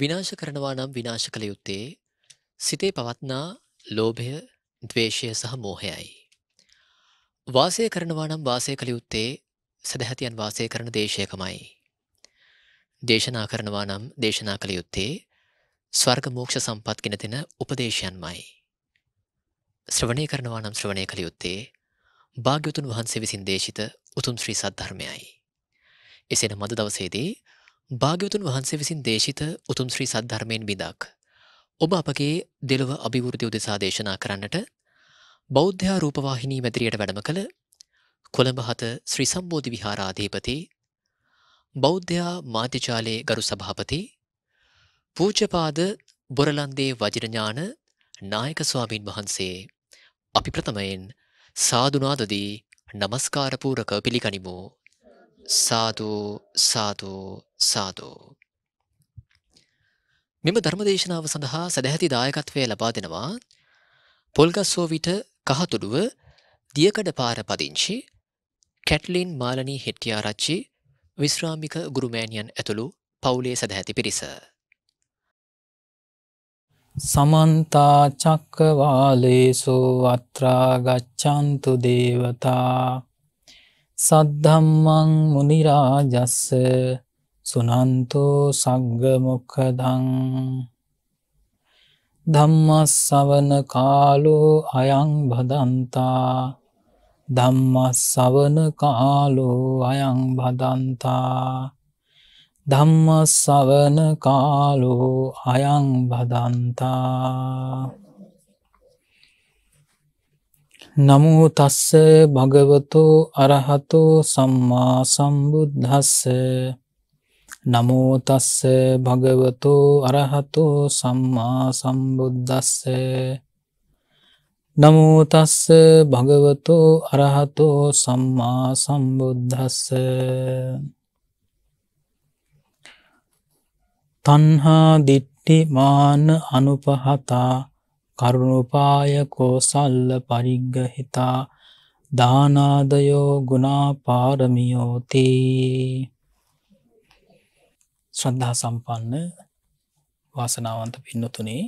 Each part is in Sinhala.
විනාශ කරනවා නම් විනාශ කළ යුත්තේ සිතේ පවත්නා ලෝභය, ద్వේෂය සහ මෝහයයි. වාසය කරනවා නම් වාසය කළ යුත්තේ සදැහැතියන් වාසය කරන දේශයකමයි. දේශනා කරනවා නම් දේශනා කළ යුත්තේ ස්වර්ග මෝක්ෂ සම්පත් ගෙන දෙන උපදේශයන්මයි. ශ්‍රවණය කරනවා නම් ශ්‍රවණය කළ යුත්තේ භාග්‍යවතුන් වහන්සේ විසින් දේශිත උතුම් ශ්‍රී සද්ධර්මයයි. එසේන මද දවසේදී භාග්‍යවතුන් වහන්සේ විසින් දේශිත උතුම් ශ්‍රී සද්ධර්මයෙන් බිඳක්. ඔබ අපගේ දෙලොව අභිවෘද්ධිය උදෙසා දේශනා කරන්නට බෞද්ධයා රූපවාහිනී මැදිරියට වැඩම කළ කොළඹ හත ශ්‍රී සම්බෝධි විහාරාධීපති බෞද්ධයා මාධ්‍යජාලයේ ගරු සභාපති පූජ්‍යපාද බොරලන්දේ වජිරඥාන නායක ස්වාමීන් වහන්සේ අපි ප්‍රථමයෙන් සාදුනාදදී නමස්කාරපූරක පිළිගනිමු සාදු සාදු සාදු මෙම ධර්මදේශනාව සඳහා සැදැහැති දායකත්වය ලබා දෙනවා පොල්ගස්සෝ විට කහතුඩුව දියකඩ පාර පදිංචි කැට්ලින් මාලනී හෙට්ටියාරච්චි විශ්‍රාමික ගුරුමෑණියන් ඇතුළු පවුලේ සැදැහැති පිරිස. සමන්තා චක්කවාලේසු අත්‍රාගච්චන්තු දේවතා සද්ධම්මං මුනිරාජස්ස සුනන්තෝ සග්ගමොක්කදං ධම්මස් සවන කාලෝ අයං භදන්තා ධම්මස් සවන කාලෝ අයං භදන්තා ධම්මස් සවන කාලෝ අයං භදන්තා නමෝ තස්ස භගවතෝ අරහතෝ සම්මා සම්බුද්ධස්සේ නමෝතස්ස භගවතු අරහතු සම්මා සම්බුද්ධස්ස නමෝතස්ස භගවතු අරහතු සම්මා සම්බුද්ධස්ස තන්හා දිට්ටි මාන අනුපහතා කරුණුපාය කෝසල්ල පරිග්ගහිතා දානාදයෝ ගුණාපාරමියෝතිී ශ්‍රද්ධා සම්පන්න වාසනාවන්ත පින්නතුනේ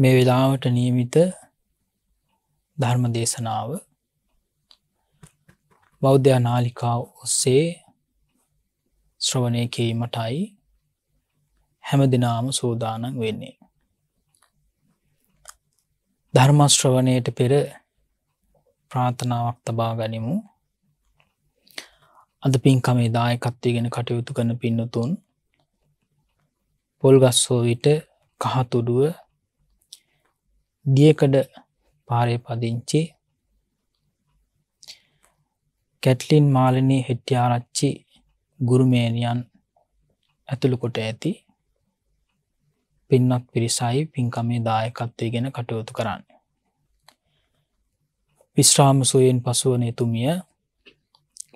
මේ වෙලාවට නියමිත ධර්ම දේශනාව බෞද්ධ නාලිකා ඔස්සේ ශ්‍රවණය කීමටයි හැම දෙනාම සූදානන් වෙන්නේ. ධර්මශ්‍රවණයට පෙර ප්‍රාථනාවක් තබා ගනිමු අද පින්කමේ දායකත්වය ගෙන කටයුතු කරන පින්නතුන් පොල්ගස්සෝ විට කහතුඩුව දියකඩ පාරය පදිංචි කැට්ලින් මාලනී හෙට්ටිආරච්චි ගුරුමේනියන් ඇතුළු කොට ඇති පින්නක් පිරිසයි පින්කමේ දායකත්වය ගෙන කටයුතු කරන්න. විශ්‍රාම සුවයෙන් පසුවන එතුමිය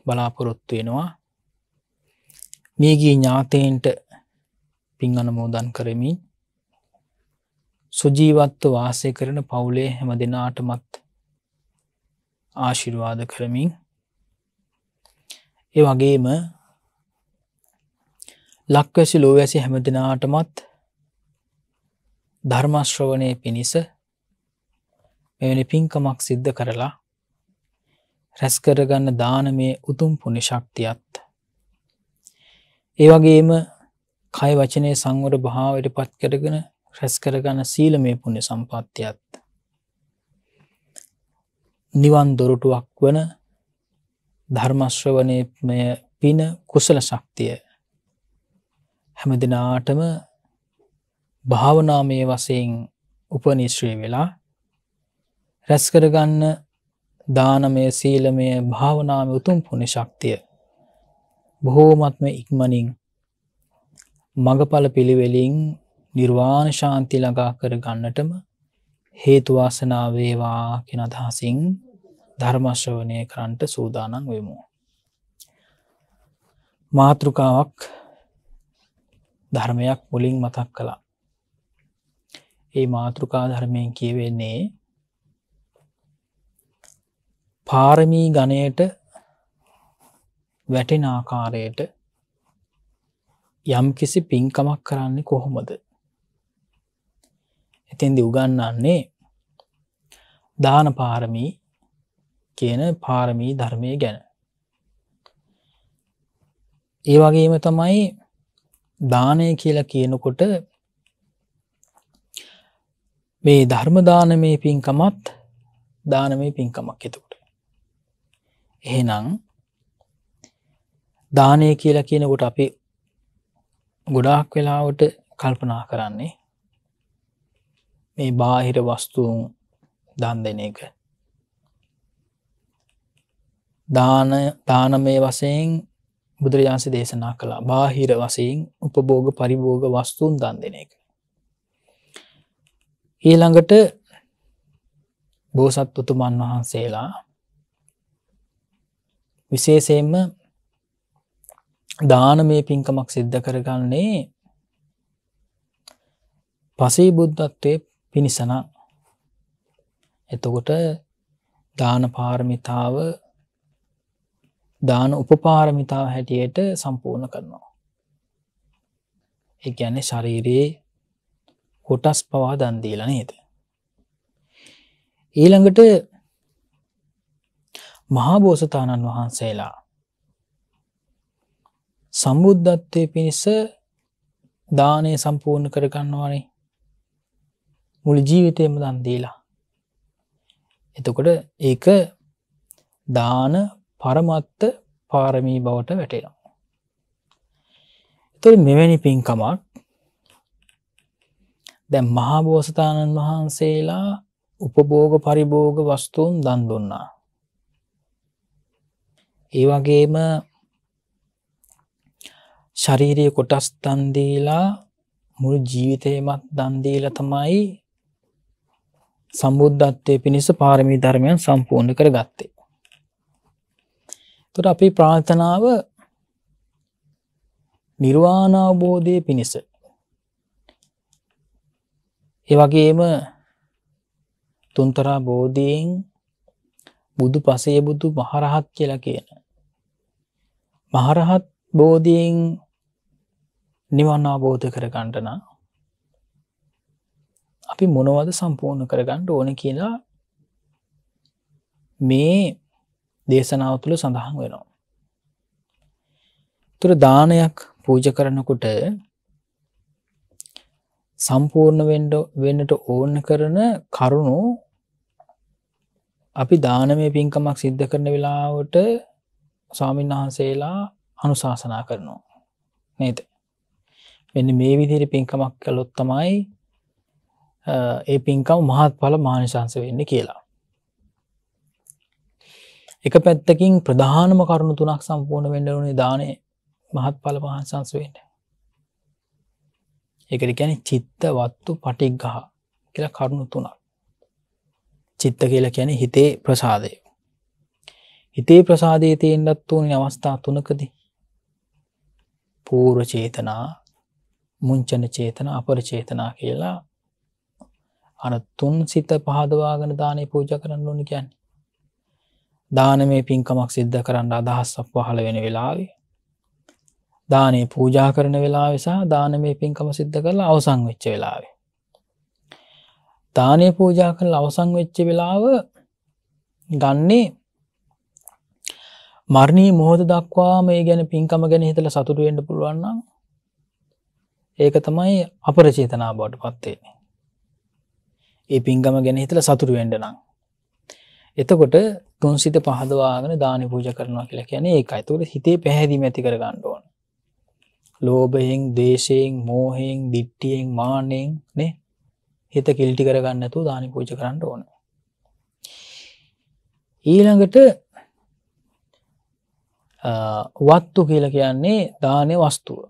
බලාපොරොත්තු වෙනවා මේගී ඥාතයෙන්ට පින් අනමෝදන් කරමින් සුජීවත්ව වාසය කරන පවුලේ හැම දෙනාටමත් ආශිරවාද කරමින් ඒ වගේම ලක්වැසි ලෝවැසි හැම දෙනාටමත් ධර්මශ්‍රවණය පිණිස මෙවැනි පින්කමක් සිද්ධ කරලා රැස්කරගන්න දානමය උතුම් පුුණි ශක්තියත්. ඒවගේම කයි වචනය සංවර භාවට පත් කරගෙන රැස්කරගන්න සීල මේ පුුණි සම්පත්තියත්. නිවන් දොරටුවක් වන ධර්මශ්‍රවනය පින කුසල ශක්තිය හැම දෙනාටම භාවනාමය වසයෙන් උපනිශ්‍රය වෙලා රැස්කරගන්න දානමය සීලමය භාවනාම උතුම් පුුණ ශක්තිය බොහෝමත්ම ඉක්මනින් මඟඵල පිළිවෙලින් නිර්වාණ ශාන්ති ලඟා කර ගන්නටම හේතුවාසනාවේවා කෙන අදහසින් ධර්මශ්‍රවනය කරන්ට සූදානන් වෙමු. මාතෘකාවක් ධර්මයක් මුලින් මතක් කළා. ඒ මාතෘකා ධර්මයෙන් කියවෙන්නේ පාරමී ගණයට වැටෙන ආකාරයට යම් කිසි පින්කමක් කරන්නේ කොහොමද. එතින්දි උගන්නන්නේ දාන පාරමී කියන පාරමී ධර්මය ගැන. ඒ වගේම තමයි දානය කියලා කියනකොට මේ ධර්මදානමය පින්කමත් දානමය පින්කමක් එතු. එහෙනම් දානය කියලා කියනකොට අපි ගොඩාක් වෙලාවට කල්පනා කරන්නේ මේ බාහිර වස්තුූන් දන් දෙන එක දානමය වසයෙන් බුදුරජාන්සි දේශනා කළා බාහිර වසයෙන් උපභෝග පරිභෝග වස්තුූන් දන් දෙන එක ඊළඟට බෝසත් උතුමන් වහන්සේලා විශේෂයෙන්ම දානමය පින්කමක් සිද්ධ කරගන්නේ පසේ බුද්ධත්වය පිණිසන එතකොට දාන පාරමිතාව දාන උපපාරමිතාව හැටියට සම්පූර්ණ කරනවා. එක ඇන්නේ ශරීරයේ කොටස් පවා දන්දීල නේද. ඊළඟට මහාබෝසතාණන් වහන්සේලා සම්බුද්ධත්වය පිණිස දානය සම්පූර්ණ කරගන්නවානේ මුළි ජීවිතයම දන්දීලා එතකොට ඒක දාන පරමත්ත පාරමී බවට වැටෙනවා එතුර මෙවැනි පින්කමක් දැ මහාබෝසතාණන් වහන්සේලා උපභෝග පරිභෝග වස්තුූන් දන් දුන්නා ඒ වගේම ශරීරය කොටස් තන්දීලා මුළු ජීවිතයමත් දන්දීල තමයි සම්බුද්ධත්වය පිණිස පාරමී ධර්මයන් සම්පූර්ණ කර ගත්තේ. තුට අපි ප්‍රාර්ථනාව නිර්වාණාවබෝධය පිණිස එවගේම තුන්තරා බෝධීෙන් බුදු පසේ බුදු මහරහත් කියලා කියන. මහරහත් බෝධියෙන් නිවන් අවබෝධ කරගණ්ඩන අපි මොනවද සම්පූර්ණ කරගණ්ඩ ඕන කියලා මේ දේශනාව තුළ සඳහන් වෙනවා. තුර දානයක් පූජ කරනකුට සම්පූර්ණ වෙන්ඩ වෙන්නට ඕන කරන කරුණු අපි දානමය පින්කමක් සිද්ධ කරන වෙලාවට ස්වාමීන් වහන්සේලා අනුශාසනා කරනවා නේත මෙන්න මේ විදිරි පින්කමක් කළොත් තමයි ඒ පින්කම් මහත් පල මානිශංස වෙන්න කියලා. එක පැත්තකින් ප්‍රධානම කරුණු තුනක් සම්පූර්ණ වෙන්ඩරුණේ දානය මහත් පල මහන්සංස වෙන්න. එකට ගැන චිත්ත වත්තු පටික්ගහ කියලා කරුණු තුනක්. චිත්ත කියලා කියන හිතේ ප්‍රසාදය. හිතේ ප්‍රසාදය තියෙන්ටත් වූනි අවස්ථා තුනකද පූර්ව චේතනා මුංචන චේතන අපර චේතනා කියලා අන තුන් සිත පහදවාගෙන දානය පූජ කරන්න ඕනි කියන්න. දාන මේ පින්කමක් සිද්ධ කරන්න අදහස්සක් පහළ වෙන වෙලාවේ දානය පූජා කරන වෙලා වෙසා දාන මේ පින්කම සිද්ධ කරලා අවසං වෙච්ච වෙලාවේ දානය පූජා කළ අවසං වෙච්ච වෙලාව ගන්නේ මරණී මොහොද දක්වා මේ ගැන පින්කම ගැන හිතල සතුටුවෙන්ට පුළුවන්නම් ඒක තමයි අපරචේතනා බවට පත්වේන්නේ ඒ පින්ගම ගැන හිතල සතුරු වෙන්ඩනම් එතකොට තුන් සිත පහදවාගෙන දාන පූජ කරනවා කියලා කියන ඒ අයිතුර හිතේ පැහැදිීම ඇති කර ගණ්ඩුවන් ලෝබයෙන් දේශයෙන් මෝහෙෙන් දිට්ටියෙන් මානෙන් නේ හිත කිල්ටි කරගන්නතු දානි පූජ කරන්න ඕන ඊළඟට වත්තු කියල කියන්නේ දානය වස්තුව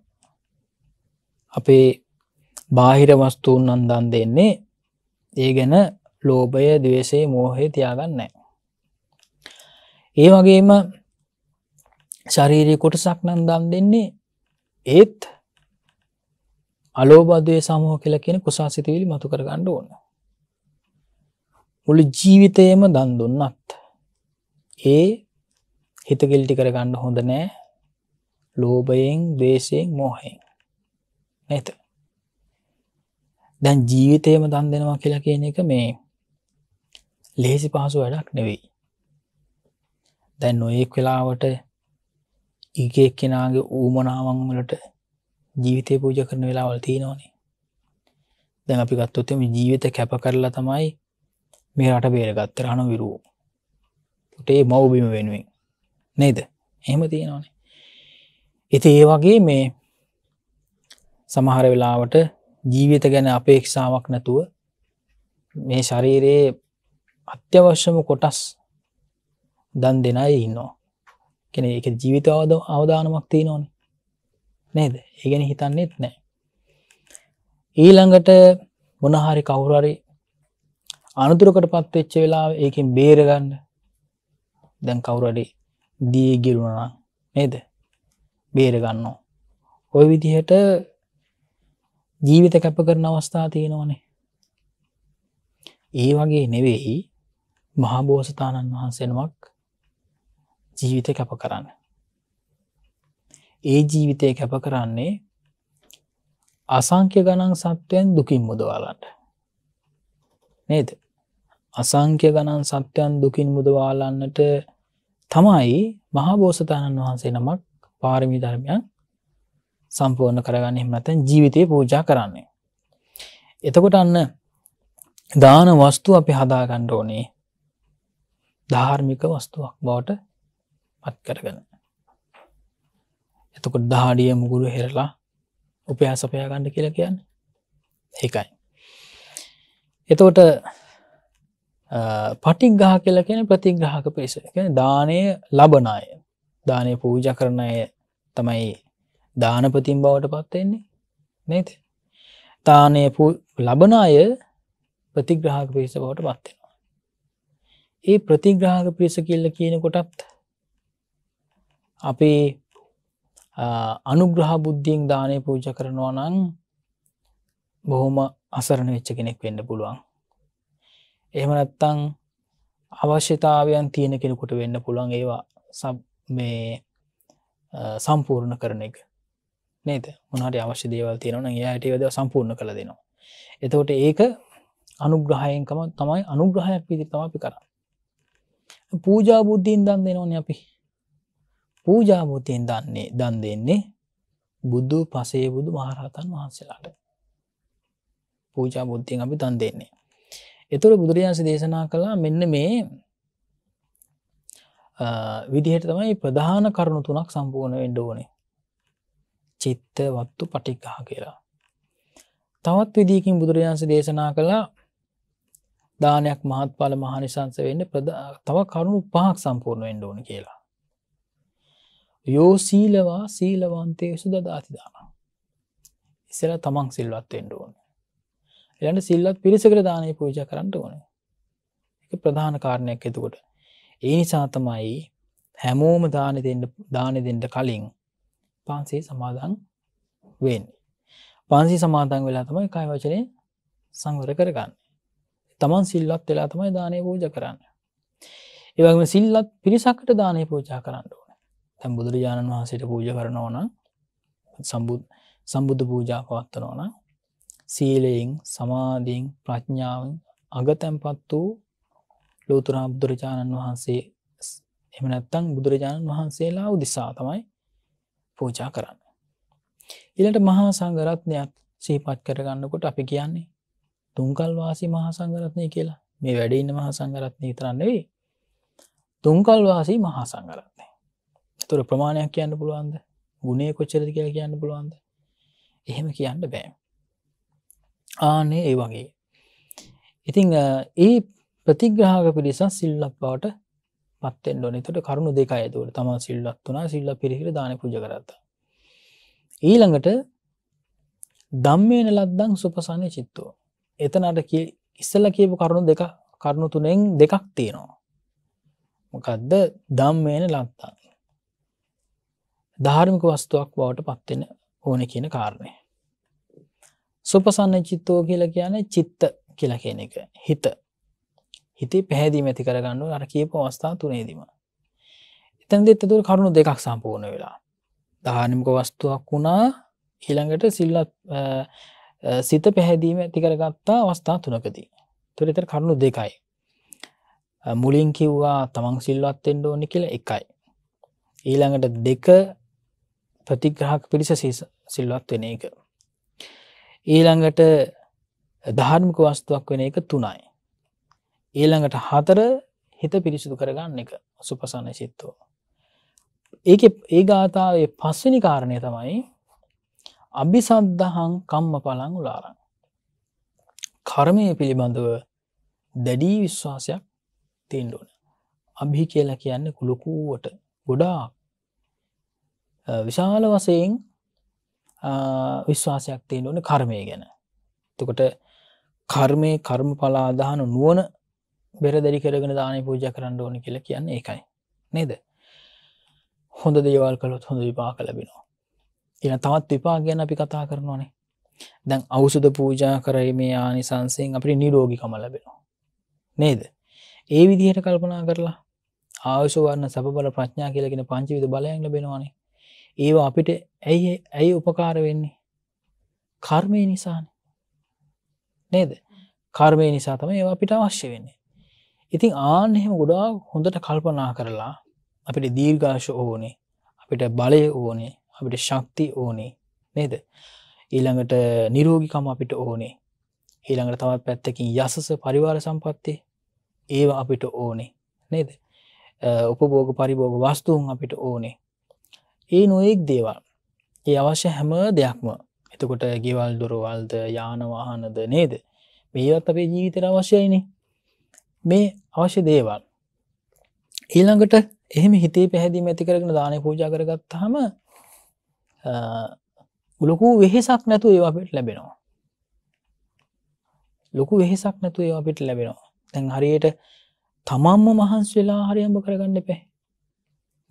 අපේ බාහිර වස්තුූන් අන්දන් දෙන්නේ ඒ ගැන ලෝභය දවසේ මෝහය තියාගන්න ඒ වගේම ශරීරී කොටසක් නන්දම් දෙන්නේ ඒත් අලෝබදය සමහ කියලා කියෙන කුසා සිතිවිලි මතු කරගණ්ඩ ඕන්න. මුළු ජීවිතයම දන් දුන්නත්. ඒ හිතගෙල්ටි කරගන්න හොඳ නෑ ලෝබයෙන් දේශයෙන් මෝහයෙන් නැත. දැන් ජීවිතයම දන් දෙනවා කියලා කියන එක මේ ලේසි පහසු වැඩක් නෙවෙයි. දැන් නොයෙක් වෙලාවට ඉගෙක් කෙනාගේ ඌමනාවන් වලට ජීවිතය පූජ කරන වෙලාවල් තියෙනවානේ දැන් අපි ගත්තොත්තම ජීවිත කැප කරලා තමයි මේ රට බේරගත්තර හනු විරූ පුටේ මව්බිම වෙනුවෙන් නේද එහෙම තියෙනවානේ ඉති ඒ වගේ මේ සමහර වෙලාවට ජීවිත ගැන අපේක්ෂාවක් නැතුව මේ ශරීරයේ අත්‍යවශ්‍යම කොටස් දන් දෙනයි ඉන්නවා කෙන එක ජීවිත අවධානමක් තියෙනවානේ නේද ඒගැන හිතන්නෙත් නෑ ඊළඟට මොනහරි කවුරරි අනතුරකට පත්වෙච්ච වෙලා ඒකින් බේරගන්න දැන් කවුරඩි දී ගිරුණනම් නේද බේරගන්නවා ඔය විදිහට ජීවිත කැප කරන අවස්ථා තියෙනවනේ ඒ වගේ නෙවෙයි මහාබෝසතාණන් වහන්සෙනමක් ජීවිත කැප කරන්න ඒ ජීවිතය කැප කරන්නේ අසංක්‍ය ගණන් සත්වයන් දුකින් මුදවාලට නේද අසංක්‍ය ගණන් සත්‍යයන් දුකින් මුදවාලන්නට තමයි මහාබෝසතාණන් වහන්සේ නමක් පාරමි ධර්මයන් සම්පූර්ණ කරගන්න එහමතැන් ජීවිතය පූජා කරන්නේ. එතකොට අන්න දාන වස්තු අපි හදාගණ්ඩ ඕනේ ධාර්මික වස්තුවක් බවට පත් කරගන. එතකොට දහඩිය මුගුරු හෙරලා උපයා සපයාගණ්ඩ කියලා කියන්න ඒකයි. එතෝට පටික් ගහ කියලා කියෙන ප්‍රතිග්‍රහක පිරිස දානය ලබනාය දානය පූජ කරණය තමයි දානපතින් බවට පත්වෙන්නේ නේති තානය ලබනාය ප්‍රතිග්‍රහක පිරිස බවට පත්වෙනවා ඒ ප්‍රතිග්‍රහක පිරිස කියල්ල කියන කොටත් අපේ අනුග්‍රහ බුද්ධියෙන් දානය පූජ කරනවා නං බොහොම අසරණ වෙච්ච කෙනෙක් වෙන්න පුළුවන්. එහෙම නැත්තං අවශ්‍යතාවයන් තියෙන කෙනෙකුට වෙන්න පුළුවන් ඒවා සබ මේ සම්පූර්ණ කරන එක නේද මොනට අවශ්‍ය දේවල් තියෙනවන යායට වද සම්පූර්ණ කළ දෙනවා. එතකොට ඒක අනුග්‍රහයෙන්කම තමයි අනුග්‍රහයක් පිදි තම අපි කරන්න. පූජා බුද්ධීන් දන් දෙනවන අපි පූජාමූතියෙන් දන්නේ දන් දෙන්නේ බුද්ධ පසේ බුදු මහරහතන් වහන්සේලාට පූජාබුද්ධියෙන් අපි දන් දෙන්නේ. එතුර බුදුරජාන්සි දේශනා කළා මෙන්න මේ විදිහට තමයි ප්‍රධාන කරුණු තුනක් සම්පූර්ණ වෙන්ඩ ඕනේ චිත්ත වත්තු පටික්කා කියලා. තවත් විදිකින් බුදුරජාන්සි දේශනා කළා දානයක් මහත්ඵල මහනිසංස වෙන්න තව කරුණු පහක් සම්පූර්ණ වෙන්ඩ ඕන කියලා. යෝ සීලවා සීලවන්තයසු දදාතිදාන. ඉස්සර තමන් සිල්වත්තෙන්ට ඕන. එලට සිල්ලත් පිරිසකර දානය පූජ කරන්නට ඕන. එක ප්‍රධාන කාරණයක් එතුකොට. ඒ නිසා තමයි හැමෝම දානෙ දෙෙන්ට කලින් පන්සේ සමාදන් වෙන්. පන්සි සමාදන් වෙලා තමයි කයි වචනය සංවර කරගන්න. තමන් සිල්ලත් වෙලා තමයි දානය පූජ කරන්න. ඒවගේම සිල්ලත් පිරිසකට දානය පූජා කරන්න තැම් බුදුරජාණන් වහන්සේට පූජ කරනවන සම්බුද් සම්බුද්ධ පූජා පවත්වනවන සීලයෙන් සමාධීෙන් ප්‍රඥාවන් අගතැම්පත් වූ ලෝතුරා බුදුරජාණන් වහන්සේ එමනැත්තං බුදුරජාණන් වහන්සේලා උදිසා තමයි පූජා කරන්න. ඉළට මහා සංගරත්නයක් සීපත් කරගන්නකොට අපි කියන්නේ තුංකල්වාසි මහා සංගරත්නය කියලා මේ වැඩඉන්න මහා සංගරත්නය තරන්නේ තුංකල්වාසි මහා සංගරත්නය තුර ප්‍රමාණයක් කියන්න පුළුවන්ද ගුණේ කොච්චරද කියලා කියන්න පුළුවන්ද එහෙම කියන්න බෑ ආනේ ඒ වගේ ඉතිං ඒ ප්‍රතිග්‍රහක පිරිසන් සිල්ලක් බවට පත්තෙන් ොනතට කරුණු දෙක ඇතුවට තම සිල්ලත් වනා සිල්ල පිරිහිර දාන පුජ කරත්ත ඊළඟට දම්මේන ලද්දං සුපසානය චිත්තෝ එතනට කිය ඉස්සල කියපු කරුණු දෙක කරුණු තුනෙන් දෙකක් තියෙනවා මොකදද දම්මේන ලත්තා ධාර්මික වස්තුවක් බවට පත්වෙන ඕන කියන කාරණය. සුපසන්න චිත්තෝ කියල කියන චිත්ත කියල කියන එක හිත හිතේ පැහැදිීම ඇති කරගන්නු අර කියප අවස්ථා තුනේදීම. එතැන්ද එත්තතුර කරුණු දෙකක් සම්පූර්ණ වෙලා. ධානිමික වස්තුවක් වුණා ඊළඟට සිල්ලත් සිත පැහැදීම ඇති කරගත්තා අවස්ථා තුනකදී. තුරිතර කරුණු දෙකයි. මුලින් කිව්වා තමන් සිල්වත්තෙන්ඩ ඕනි කියල එකයි. ඊළඟට දෙක ප්‍රතිග්‍රහක පිරිස සිල්වත් වෙන එක. ඊළඟට ධාර්මික වස්තුවක් වෙන එක තුනයි. ඊළඟට හතර හිත පිරිසිදු කරගන්න එක සුපසන්න සිත්තෝ. ඒක ඒ ගාථාවේ පස්වනි කාරණය තමයි අභිසද්ධහං කම්ම පලං උලාරං. කර්මය පිළිබඳව දැඩී විශ්වාසයක් තෙන්ඩුවන. අභි කියලා කියන්න කුළුකූුවට ගොඩාක් විශාල වසයෙන් විශ්වාසයක් තියෙන ඕන කර්මය ගැන. තකොට කර්මය කර්ම පලාදාන නුවන බෙරදරි කරගෙන දානය පූජ කරන්න ඕන කියලා කියන්න එකයි. නේද. හොඳ දේවල් කළොත් හොඳ විපාක ලැබෙනවා. එන තවත් විපා ගැන අපි කතා කරනවානේ. දැන් අවුසුද පූජා කරයි මේ ආනිසංසයෙන් අපි නිරෝගිකම ලැබෙනවා. නේද. ඒ විදිහට කල්පනා කරලා ආයුෂවරණ සබ බල ප්‍රඥා කියලගෙන පංචිවිද බලයන් ලබෙනවානේ ඒවා අපිට ඇයි ඇයි උපකාර වෙන්නේ කර්මය නිසාන නේද කර්මය නිසා තම ඒ අපිට අවශ්‍ය වෙන්නේ ඉතින් ආන එහෙම ගොඩා හොඳට කල්පනා කරලා අපිට දීර්ඝාශ ඕනේ අපිට බලය ඕනේ අපිට ශක්ති ඕනේ නේද ඊළඟට නිරෝගිකම අපිට ඕනේ ඊළඟට තවත් පැත්තකින් යසස පරිවාර සම්පත්තේ ඒවා අපිට ඕනේ නේද උපභෝග පරිභෝග වස්තුූන් අපිට ඕනේ ඒ නොයෙක් දේවල් ඒ අවශ්‍ය හැම දෙයක්ම එතකොට ගෙවල් දොරවල්ද යානවාහනද නේද මේවත් අපේ ජීවිතර අවශ්‍යයිනේ මේ අවශ්‍ය දේවල් ඊළඟට එහෙම හිතේ පැහැදිීම ඇති කරගෙන දානය පූජා කරගත්හම ලොකු වෙහෙසක් නැතු ඒ අපට ලැබෙනවා ලොකු වෙහෙසක් නැතු ඒ අපිට ලැබෙනවා තැන් හරියට තමම්ම මහන්සවෙලා හරියම්ඹ කරගන්න පැ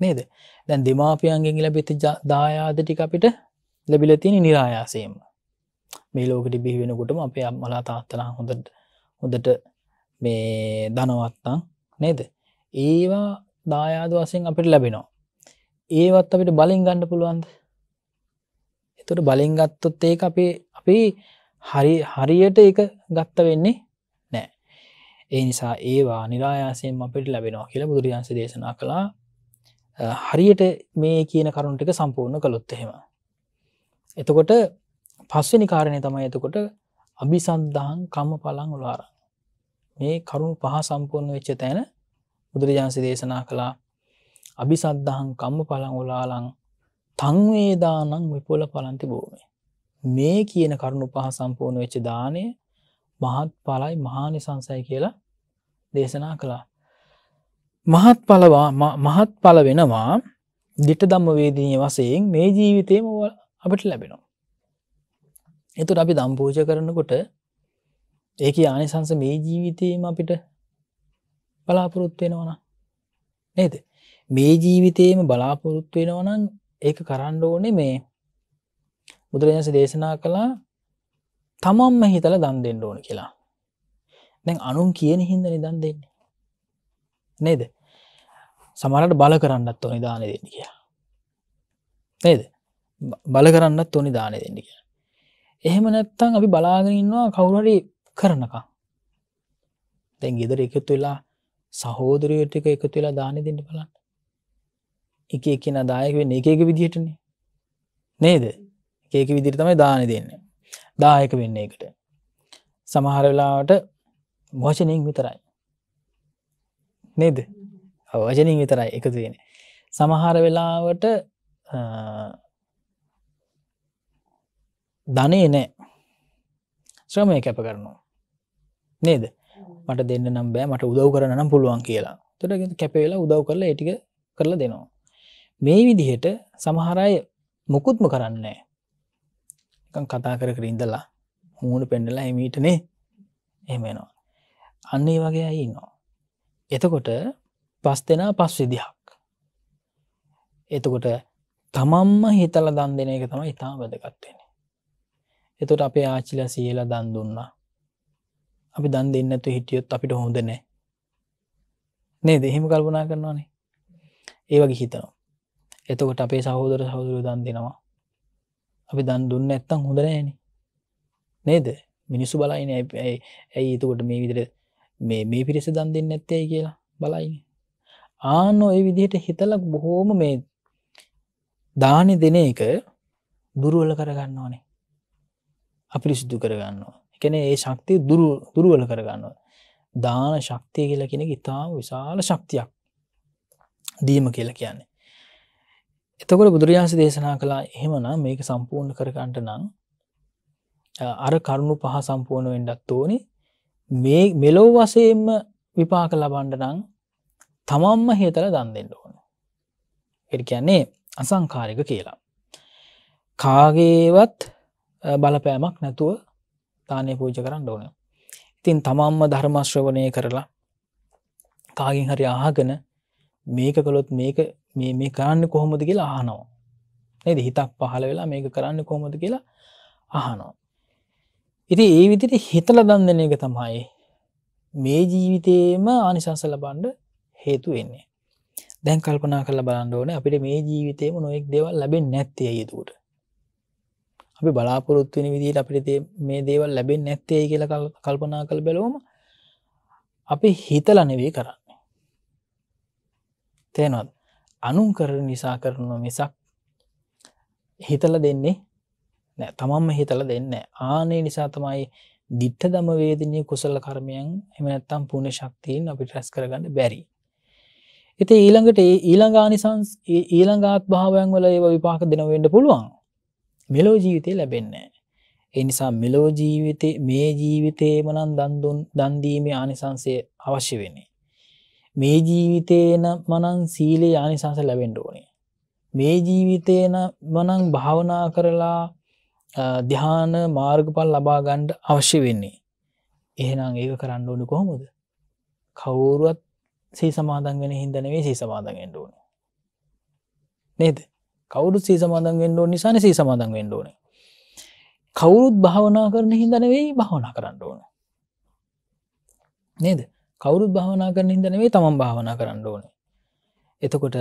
නේද දැන් දෙමාපියන්ගෙන් ලැබෙති දායාද ටික අපිට ලැබිලතින නිරායාසයම මේ ලෝකට බිහි වෙනකොටම අපේ අම්මලා තාත්තලා හොඳට හොඳට මේ දනවත්තං නේද ඒවා දායාද වසයෙන් අපිට ලැබෙනවා ඒවත් අපිට බලින් ගණ්ඩ පුළුවන්ද එතුට බලින් ගත්තොත් ඒක අපේ අපි හරි හරියට එක ගත්ත වෙන්නේ නෑ ඒ නිසා ඒවා නිරායාසයෙන් අපිට ලැබෙනවා කියල බුදුරියන්ස දේශනා කළා හරියට මේ කියන කරුණටික සම්පූර්ණ කළොත් එහෙම. එතකොට පස්වනි කාරණය තමයි එතකොට අභිසන්දහන් කම්ම පලං උලාර මේ කරුණු පහ සම්පූර්ණ වෙච්ච තැන බුදුරජාන්සි දේශනා කළා අභිසද්ධහන් කම්ම පලං උලාලං තංවේදානං විපොල පලන්ති බෝමේ මේ කියන කරුණු පහ සම්පූර්ණ වෙච්ච දානය මහත් පලයි මහානිසංසයි කියලා දේශනා කළා මහත් පලවා මහත් පල වෙනවා දිට දම්ම වේදීය වසයෙන් මේ ජීවිතයම අපට ලැබෙනවා. එතුට අපි දම්පූජ කරනකොට ඒක ආනිසංස මේ ජීවිතයම අපිට බලාපොරොත්වෙනවන නේද මේ ජීවිතයේම බලාපොරොත්වෙනවනන් ඒක කරන්න ඕනේ මේ බුදුරජස දේශනා කළා තමන්ම හිතල දන් දෙන්න ඕන කියලා දැන් අනුම් කියන හින්ද නිදන් දෙන්නේ නේද සමරට බල කරන්නත් ඕනි දාන දෙන්න කිය නේද බල කරන්නත් ඕනි දානය දෙන්න කිය එහෙම නැත්තං අපි බලාගෙනන්නවා කවුරරි කරනකා දැන් ගෙදර එකතු වෙලා සහෝදරයට එක එකතු වෙලා දානය දෙන්න බලන්න එක එකන දායකවෙන්න එක එක විදිහටනේ නේද ඒක විදිර තමයි දාන දෙන්න දායක වෙන්න එකට සමහරලාට භෝෂණයෙන් විතරයි නේද වචනින් විතරයි එක තියෙන සමහර වෙලාවට ධනේ නෑ ශ්‍රමය කැප කරනවා නේද මට දෙන්න නම් බෑ මට උදව් කරන නම් පුළුවන් කියලා තුට කැපවෙලා උදව් කරලා ඒටික කරලා දෙනවා මේ විදිහට සමහරය මොකුත්ම කරන්නේ කතා කර කර ඉඳලා මූුණ පෙන්ඩලා එමීටනේ එමෙනවා අන්නේ වගේ අයින්නවා එතකොට පස් දෙනා පස් විදිහක් එතකොට තමම්ම හිතල දන් දෙන එක තම ඉතා වැදගත්වෙන එතුට අපේ ආචිල සියල දන් දුන්නා අපි දන් දෙන්නතු හිටියොත් අපිට හොඳ නෑ නේ දෙහෙම කල්පනා කරනවානේ ඒ වගේ හිතනවා එතකොට අපේ සහෝදර සහෝදුරු දන් දෙනවා අපි දන් දුන්න ඇත්තම් හොඳරෑන නේද මිනිස්සු බලයින ඇයි එතකොට මේ විදිර මේ මේ පිරිස දන් දෙන්න ඇත්තේ කියලා බලයින ආන ඔය විදිහට හිතලක් බොහෝම මේ දානෙ දෙන එක දුරුවල කරගන්න ඕනේ අපිරිසිදු කරගන්නවා එකන ඒ ශක්තිය දුරුවල කරගන්නවා දාන ශක්තිය කියලා කෙනෙ ඉතාම විශාල ශක්තියක් දීම කියලා කියන්නේ එතකොට බුදුරජාන්සි දේශනා කලා එහෙමනම් මේක සම්පූර්ණ කරගන්නට නම් අර කරුණු පහ සම්පූර්ණ වෙන්ඩත් ඕනි මේ මෙලෝ වසයෙන්ම විපාක ලබන්ඩ නං තමන්ම හේතල දන් දෙන්න ඕන. එරිකන්නේ අසංකාරික කියලා. කාගේවත් බලපෑමක් නැතුව තානය පූජ කරන්න ඕන. ඉතින් තමන්ම ධර්මශ්‍රවනය කරලා කාගෙන් හරි ආහගෙන මේක කළොත් මේක මේ කරන්න කොහොමද කියලා ආනෝ. නද හිතක් පහල වෙලා මේක කරන්න කොහොමද කියලා අහනෝ. ඉති ඒ විදිට හිතල දන්දන එක තමයි මේ ජීවිතයේම ආනිශංස ලබන්ඩ හේතු වෙන්නේ දැන් කල්පනා කළ බලන්න ඕන අපිට මේ ජීවිතයම නොයෙක් දෙවල් ලැබෙන් නැත්තේ යුතුට අපි බලාපොරොත්වෙන විදිට අපිට මේ දේවල් ලැබෙන් නැත්තේ කියල කල්පනා කළ බැලෝම අපි හිතල නෙවේ කරන්නේ තේනොත් අනුන් කර නිසා කරනු මිසක් හිතල දෙන්නේ නෑ තමන්ම හිතල දෙන්න ආනේ නිසා තමයි දිට්ට දම වේදනය කුසල කර්මයන් එම නැත්තම් පුුණ ශක්තියෙන් අපිට රැස් කරගන්න බැරි ඉති ඊළඟට ඒ ඊළඟානිසංස් ඊළඟාත් භාවයන් වල ඒ විපාක දෙනවෙන්ඩ පුළුවන් මෙලෝ ජීවිතය ලැබෙන්නේ එනිසා මෙලෝ ජීවිතේ මේ ජීවිතේ මනන් දන්දුන් දන්දීමේ ආනිසංසය අවශ්‍ය වෙන්නේ මේ ජීවිතේන මනන් සීලේ ආනිසංස ලැබෙන්ඩ ඕනේ මේ ජීවිතේන මනං භාවනා කරලා ධ්‍යාන මාර්ගපල් ලබා ගණ්ඩ අවශ්‍ය වෙන්නේ. එහෙනම් ඒක කරන්න ඕනි කොහොමද. කවුරුවත් සී සමාදන් වෙන හිදනවේ සී සමාදන් ෙන්ඩුවන නේද කවුරුත් සී සමාදන් වෙන්ඩුව නිසාන සී සමාදන් වෙන්ඩුවන කවුරුත් භාවනා කරන හිදනවෙයි භාවනා කරන්න ඕන නේද කවුරුත් භාවනා කරන හිදනවේ තමන් භාවනා කරන්න ඕන එතකොට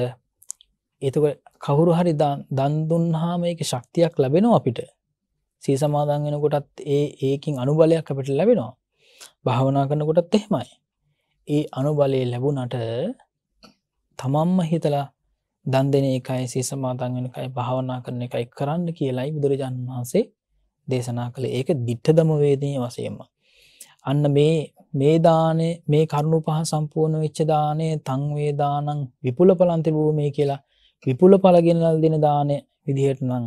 එතකොට කවුරු හරි දන්දුන්හාම එක ශක්තියක් ලැබෙනවා අපිට සී සමාදන් වෙනකොටත් ඒ ඒකින් අනුබලයක් අපට ලැබෙනවා භාවනා කරනකොටත් එහෙමයි ඒ අනුබලය ලැබුණට තමන්ම හිතලා දන් දෙන එකයි සේ සමාතන්ගෙන එකයි භාවනා කරන එකයි කරන්න කියලායි බුදුරජාණන් වහන්සේ දේශනා කළ ඒක දිට්ඨදම වේදනය වසයෙන්ම. අන්න මේ මේදානය මේ කරුණු පහ සම්පූර්ණ විච්චදානය තංවේදානං විපුල පලන්තිබූමේ කියලා විපුල පලගෙනල් දෙන දානය විදිහට නං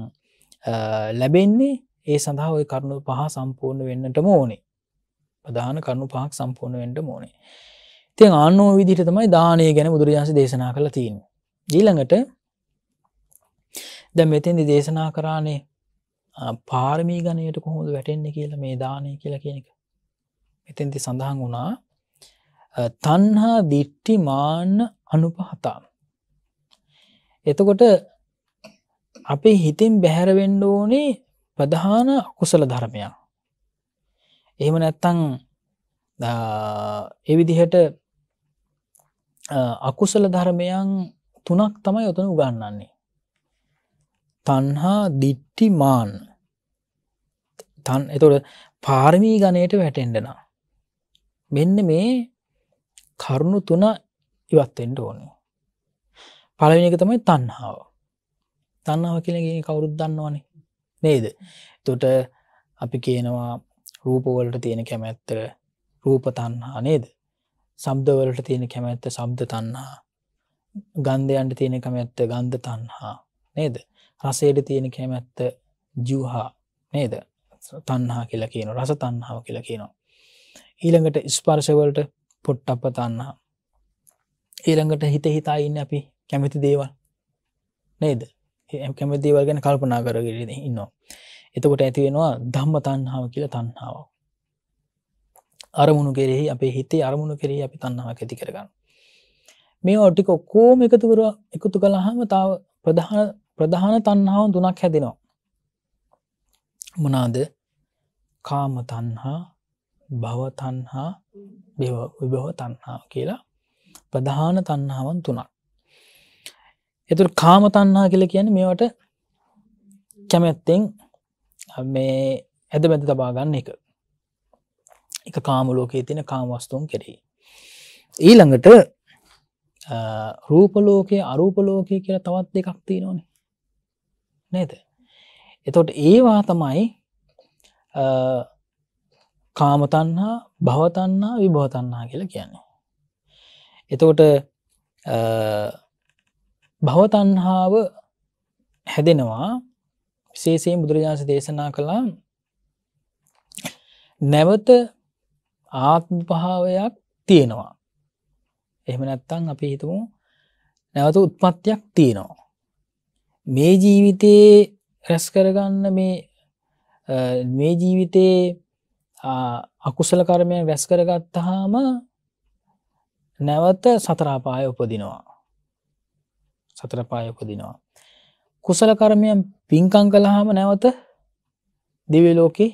ලැබෙන්නේ ඒ සඳහා ඔය කරුණු පහ සම්පූර්ණ වෙන්නටම ඕනේ. ප්‍රධාන කරුණු පහක් සම්පූර්ණ වෙන්ට මෝනේ. තින් අන්නෝ විදිහට තමයි දානය ගැන බුදුරජාන්ස දේශනා කළ තියෙන් දීළඟට දැ මෙතෙන්දි දේශනා කරානේ පාර්මී ගණයට කොහොඳ වැටෙන්නේ කියලා මේ දානය කියලා කියන එක එතෙන්ති සඳහන් වුණා තන්හා දිට්ටි මාන්න අනුපහතා එතකොට අපේ හිතින් බැහැරවෙන්න ඕනේ ප්‍රධාන කුසල ධර්මයක් එහෙම නැත්තං එවිදිහට අකුසල ධර්මයන් තුනක් තමයි ඔතන උගන්නන්නේ. තන්හා දිට්ටි මාන් තන් එතොට පාර්මී ගණයට වැටෙන්ඩනා. මෙන්න මේ කරුණු තුන ඉවත්තෙන්ට ඕන. පලවෙනි එක තමයි තන්හාාව. තන්නාව කියලගේ කවුරුත් දන්නවානේ නේද. තොට අපි කියනවා රූපවලට තියෙන කැමැත්තර රූප තන්හා නේද සබ්දවලට තියෙන කැමැත්ත සබ්ද තන්හා ගන්ධයන්ට තියෙන කැමැත්ත ගන්ධ තන්හා නේද රසයට තියෙන කැමැත්ත ජූහා නේද තන්හා කියලා කියන රස තන්හාාව කියලා කියනවා ඊළඟට ස්පර්ශවලට පොට්ට අප තන්හා ඊළඟට හිත හිතා ඉන්න අපි කැමැති දේවල් නේද කැමැතිවල් ගැන කල්පනා කරගෙන ඉන්නවා එතකොට ඇතිවෙනවා ධම්ම තන්හාාව කියලා තන්හාාවක් අරමුණු කෙරෙහි අපේ හිතේ අරමුණු කෙරෙහි අපි තන්නවා ඇති කරගන්න. මේ ඔටික ඔක්කෝම එකතුකර එකතු කළහම තාව ප්‍රධාන ප්‍රධාන තන්හාාව දුනක් හැදෙනවා. මොනාද කාම තන්හා භවතන්හා විභව තන්හා කියලා ප්‍රධාන තන්හාවන් තුනක්. එතු කාම තන්හා කියල කියන මේවට කැමැත්තෙන් මේ ඇද බැඳ තබාගන්න එක එක කාමලෝකයේ තින කාමවස්තුන් කෙරෙහි. ඊළඟට රූපලෝකයේ අරූපලෝකය කියලා තවත් දෙකක් තියෙනවනේ නේද. එතොට ඒවා තමයි කාමතන්හා භවතන්නා විභවතන්නා කියලා කියන්නේ. එතකොට භවතන්හාාව හැදෙනවා විශේසයෙන් බුදුරජාන්ස දේශනා කළා නැවත ආත්මභාවයක් තියෙනවා. එහෙම නැත්තං අපි හිතමු නැවත උත්පත්තියක් තියෙනවා. මේ ජීවිතයේ රැස් කරගන්න මේ මේ ජීවිතයේ අකුසල කරමය වැස් කරගත්තහාම නැවත සතරාපාය උපදිනවා. සතරපාය උපදිනවා. කුසල කරමයන් පින්කං කළහාම නැවත දිවලෝකෙ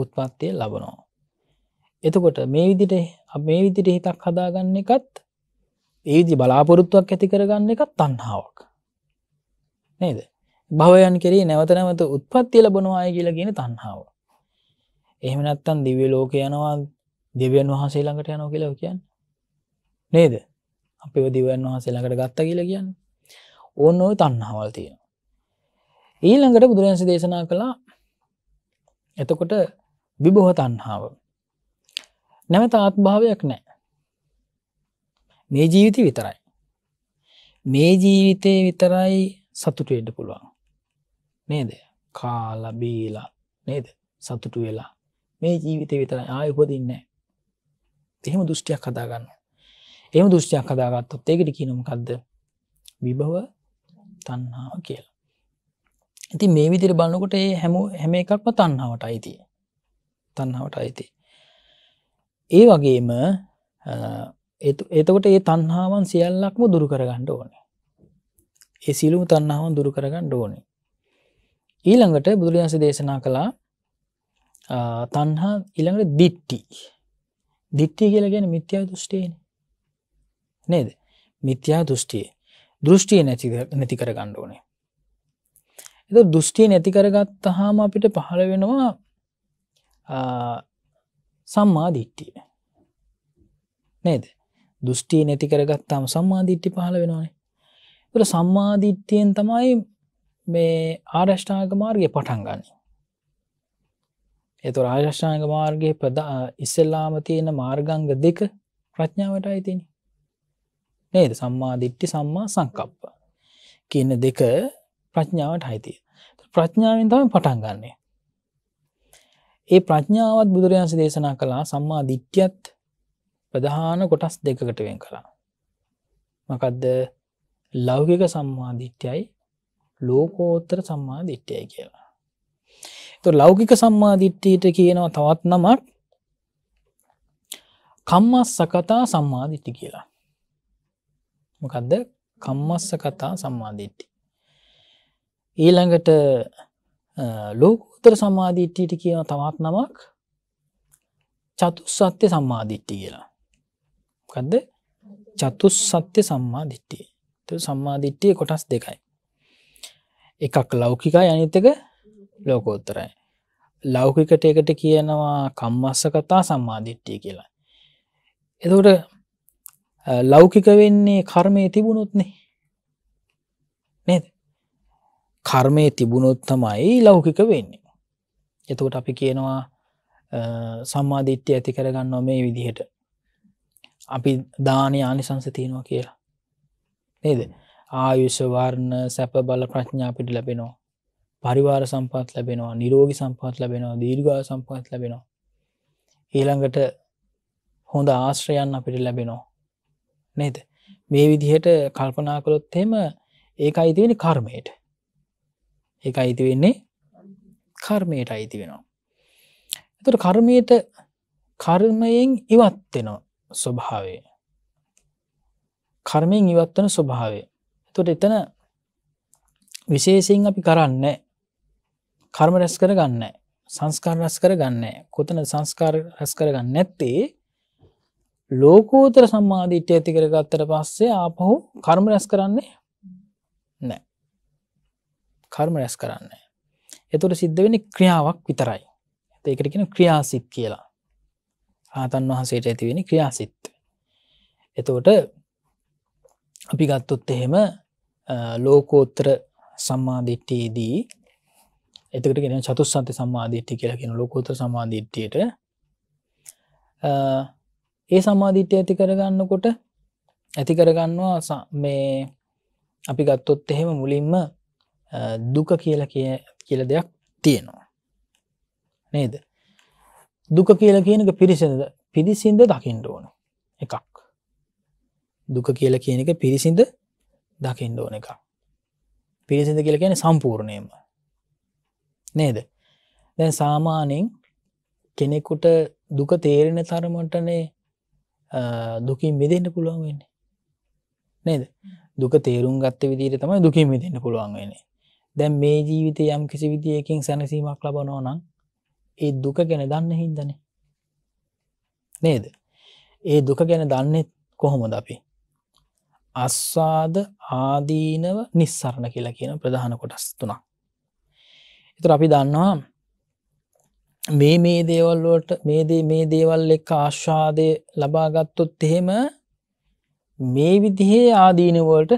උත්පත්තිය ලබනවා. එතකොට මේ විදිට මේ විදිට හිතක් හදාගන්න එකත් ඒදි බලාපොරොත්තුවක් ඇති කරගන්න එකත් තන්හාාවක් නේද භවයන් කෙරේ නැවත නැවත උත්පත්තිය ලබනවාය කියලා ගෙන තන්හාාව එහෙමනත්තන් දිව ලෝක යනවා දෙවියන් වහන්සේ ළඟට යනෝ කියලා කියන්න නේද අපිව දිවන් වහන්සේ ළඟට ගත්ත කියලා කියන්න ඕන්න ඔය තන්හාවල් තියෙන ඊළඟට බුදුරන්සි දේශනා කළා එතකොට විබොහ තන්හාාව නැවත ආත්භාවයක් නෑ මේ ජීවිතය විතරයි මේ ජීවිතය විතරයි සතුට වෙඩ පුළුවන් නේද කාලබීලා නේද සතුටු වෙලා මේ ජීවිතය විතරයි ආය උපදින්නේ එහෙම දෘෂ්ටියක් හදාගන්න එම දෘෂ්ටියක් හදාගත්තොත් ඒකට කියනමකක්ද විභව තන්නාව කියලා ඉති මේ විදිර බලන්නකොට ඒ හැම හැම එකක්ම තන්නාවට අයිති තන්නාවට අයිති ඒ වගේම එතකොට ඒ තන්හාාවන් සියල්ලක්ම දුරු කරගන්න ඕනේ. ඒ සිලුම තන්නාවන් දුරු කරගන්න ඕනේ. ඊළඟට බුදුරජාන්ස දේශනා කළා තන්හා ඉළඟට දිට්ටි දිට්ටි කියලා ගැන මිත්‍යා දෘෂ්ටයන නේද මිත්‍යා දෘෂ්ටිය දෘෂ්ටිය නැති නැති කරගන්න ඕනේ. එ දෘෂ්ටිය නැති කරගත් හාම අපිට පහළ වෙනවා සම්මාධිට්ටිය නේද දෘෂ්ටි නැති කරගත්තාම සම්මාධිට්ටි පහල වෙනවානේ තුර සම්මාධිට්්‍යයෙන් තමයි මේ ආර්ෂ්ඨාක මාර්ගය පටන් ගන්නේ එතු රාශෂ්ඨාක මාර්ගය ප්‍රදා ඉස්සල්ලාම තියෙන මාර්ගංග දෙක ප්‍රඥාවට අයිතිනි නේද සම්මාධිට්ටි සම්මා සංකප්ප කියන්න දෙක ප්‍රඥාවට හයිතිය ප්‍රඥාවෙන් තම පටන් ගන්නේ ඒ ප්‍රඥාවත් බුදුරයන්ස දේශනා කළා සම්මා දිට්්‍යත් ප්‍රධාන කොටස් දෙකකටවෙන් කළා. මකදද ලෞගික සම්මාධිට්‍යයි ලෝකෝත්තර සම්මාධිට්්‍යය කියලා. තු ලෞගික සම්මාධිට්්‍යයට කියනවා තවත් නමක් කම්මස් සකතා සම්මාධිට්ටි කියලා. මොකදද කම්මස්ස කතා සම්මාධිට්ටි. ඊළඟට ලෝකෝතර සම්මාධිට්ටියට කියන තවත් නමක් චතුස් සත්‍ය සම්මාධිට්ටි කියලා. කදද චතුස් සත්‍ය සම්මාධිට්ටිය සම්මාධිට්ටිය කොටස් දෙකයි. එකක් ලෞකිකයි අනිතක ලෝකෝත්තරයි. ලෞකිකට එකට කියනවා කම්මස්ස කතා සම්මාධිට්ටිය කියලා. එතකොට ලෞකික වෙන්නේ කර්මය තිබුණුත්නේ නේද කර්මය තිබුණොත් තමයි ලෞකික වෙන්නේ. එතකොට අපි කියනවා සම්මාධිත්‍යය ඇති කරගන්න නොමේ විදිහට අපි දානය ආනිසංස තියෙනවා කියලා නේද ආයුෂවර්ණ සැප බල ප්‍රඥාපිට ලැබෙනවා පරිවාර සම්පත් ලැබෙනවා නිරෝගි සම්පත් ලැබෙනවා දීර්ගා සම්පත් ලැබෙනවා ඊළඟට හොඳ ආශ්‍රයන්න අපිට ලැබෙනවා නේද මේ විදිහට කල්පනා කළොත් එම ඒක අයිතිවෙනි කර්මයට එක අයිති වෙන්නේ කර්මයට අයිති වෙනවා. එතුට කර්මයට කර්මයෙන් ඉවත්වෙනවා ස්වභාවය කර්මයෙන් ඉවත්වන ස්වභාවය තුට එතන විශේසින් අපි කරන්න කර්ම රැස් කර ගන්න සංස්කාර රැස් කර ගන්න කොතන සංස්කාර රැස් කරගන්න නැත්තේ ලෝකෝතර සම්මාධීට්‍ය ඇති කරගත්තර පස්සේ ආපහු කර්ම රැස් කරන්නේ නෑ කර්ම රැස් කරන්න එතුට සිද්ධ වෙන ක්‍රියාවක් විතරයි ඒකරකෙන ක්‍රියාසිත් කියලා ආතන් වහන්සේට ඇතිවෙන ක්‍රියාසිත් එතවට අපි ගත්තොත් එහෙම ලෝකෝත්තර සම්මාධිට්ටයේදී එතකටගෙන චතුස් සන්ත සම්මාධිට්ටි කියලගෙන ලෝකෝත්‍ර සමාධිට්ටයට ඒ සම්මාධිට්‍ය ඇති කරගන්නකොට ඇති කරගන්නවා මේ අපි ගත්තොත් එහෙම මුලින්ම දුක කියල කිය කියල දෙයක් තියෙනවා නේද දුක කියලා කියනක පිරිසිඳ පිරිසින්ද දකිින්ට ඕන එකක් දුක කියල කියන එක පිරිසිඳ දකිින්ට ඕන එක පිරිසිඳ කියල කියන සම්පූර්ණයම නේද දැන් සාමානෙන් කෙනෙකුට දුක තේරෙන තරමටනේ දුකින් මිදෙන්න්න පුළුවන් වෙන්නේ නේද දුක තේරුම් ගත්ත විදිර තමයි දුකින් මිදන්න පුළුවන් වෙන්නේ දැන් මේ ජීවිතය යම් කිසි විදියකින් සැනසීමක් ලබනෝ නම් ඒ දුක ගැන දන්න හින්දන නේද ඒ දුක ගැන දන්නෙත් කොහොමද අපි අස්වාද ආදීනව නිස්සරණ කියලා කියන ප්‍රධාන කොටස් තුනා එතුර අපි දන්නවා මේ මේ දේවල්ලුවට මේදේ මේ දේවල් එක් ආශ්වාදය ලබාගත්තොත් එහෙම මේ විදිහේ ආදීනවලට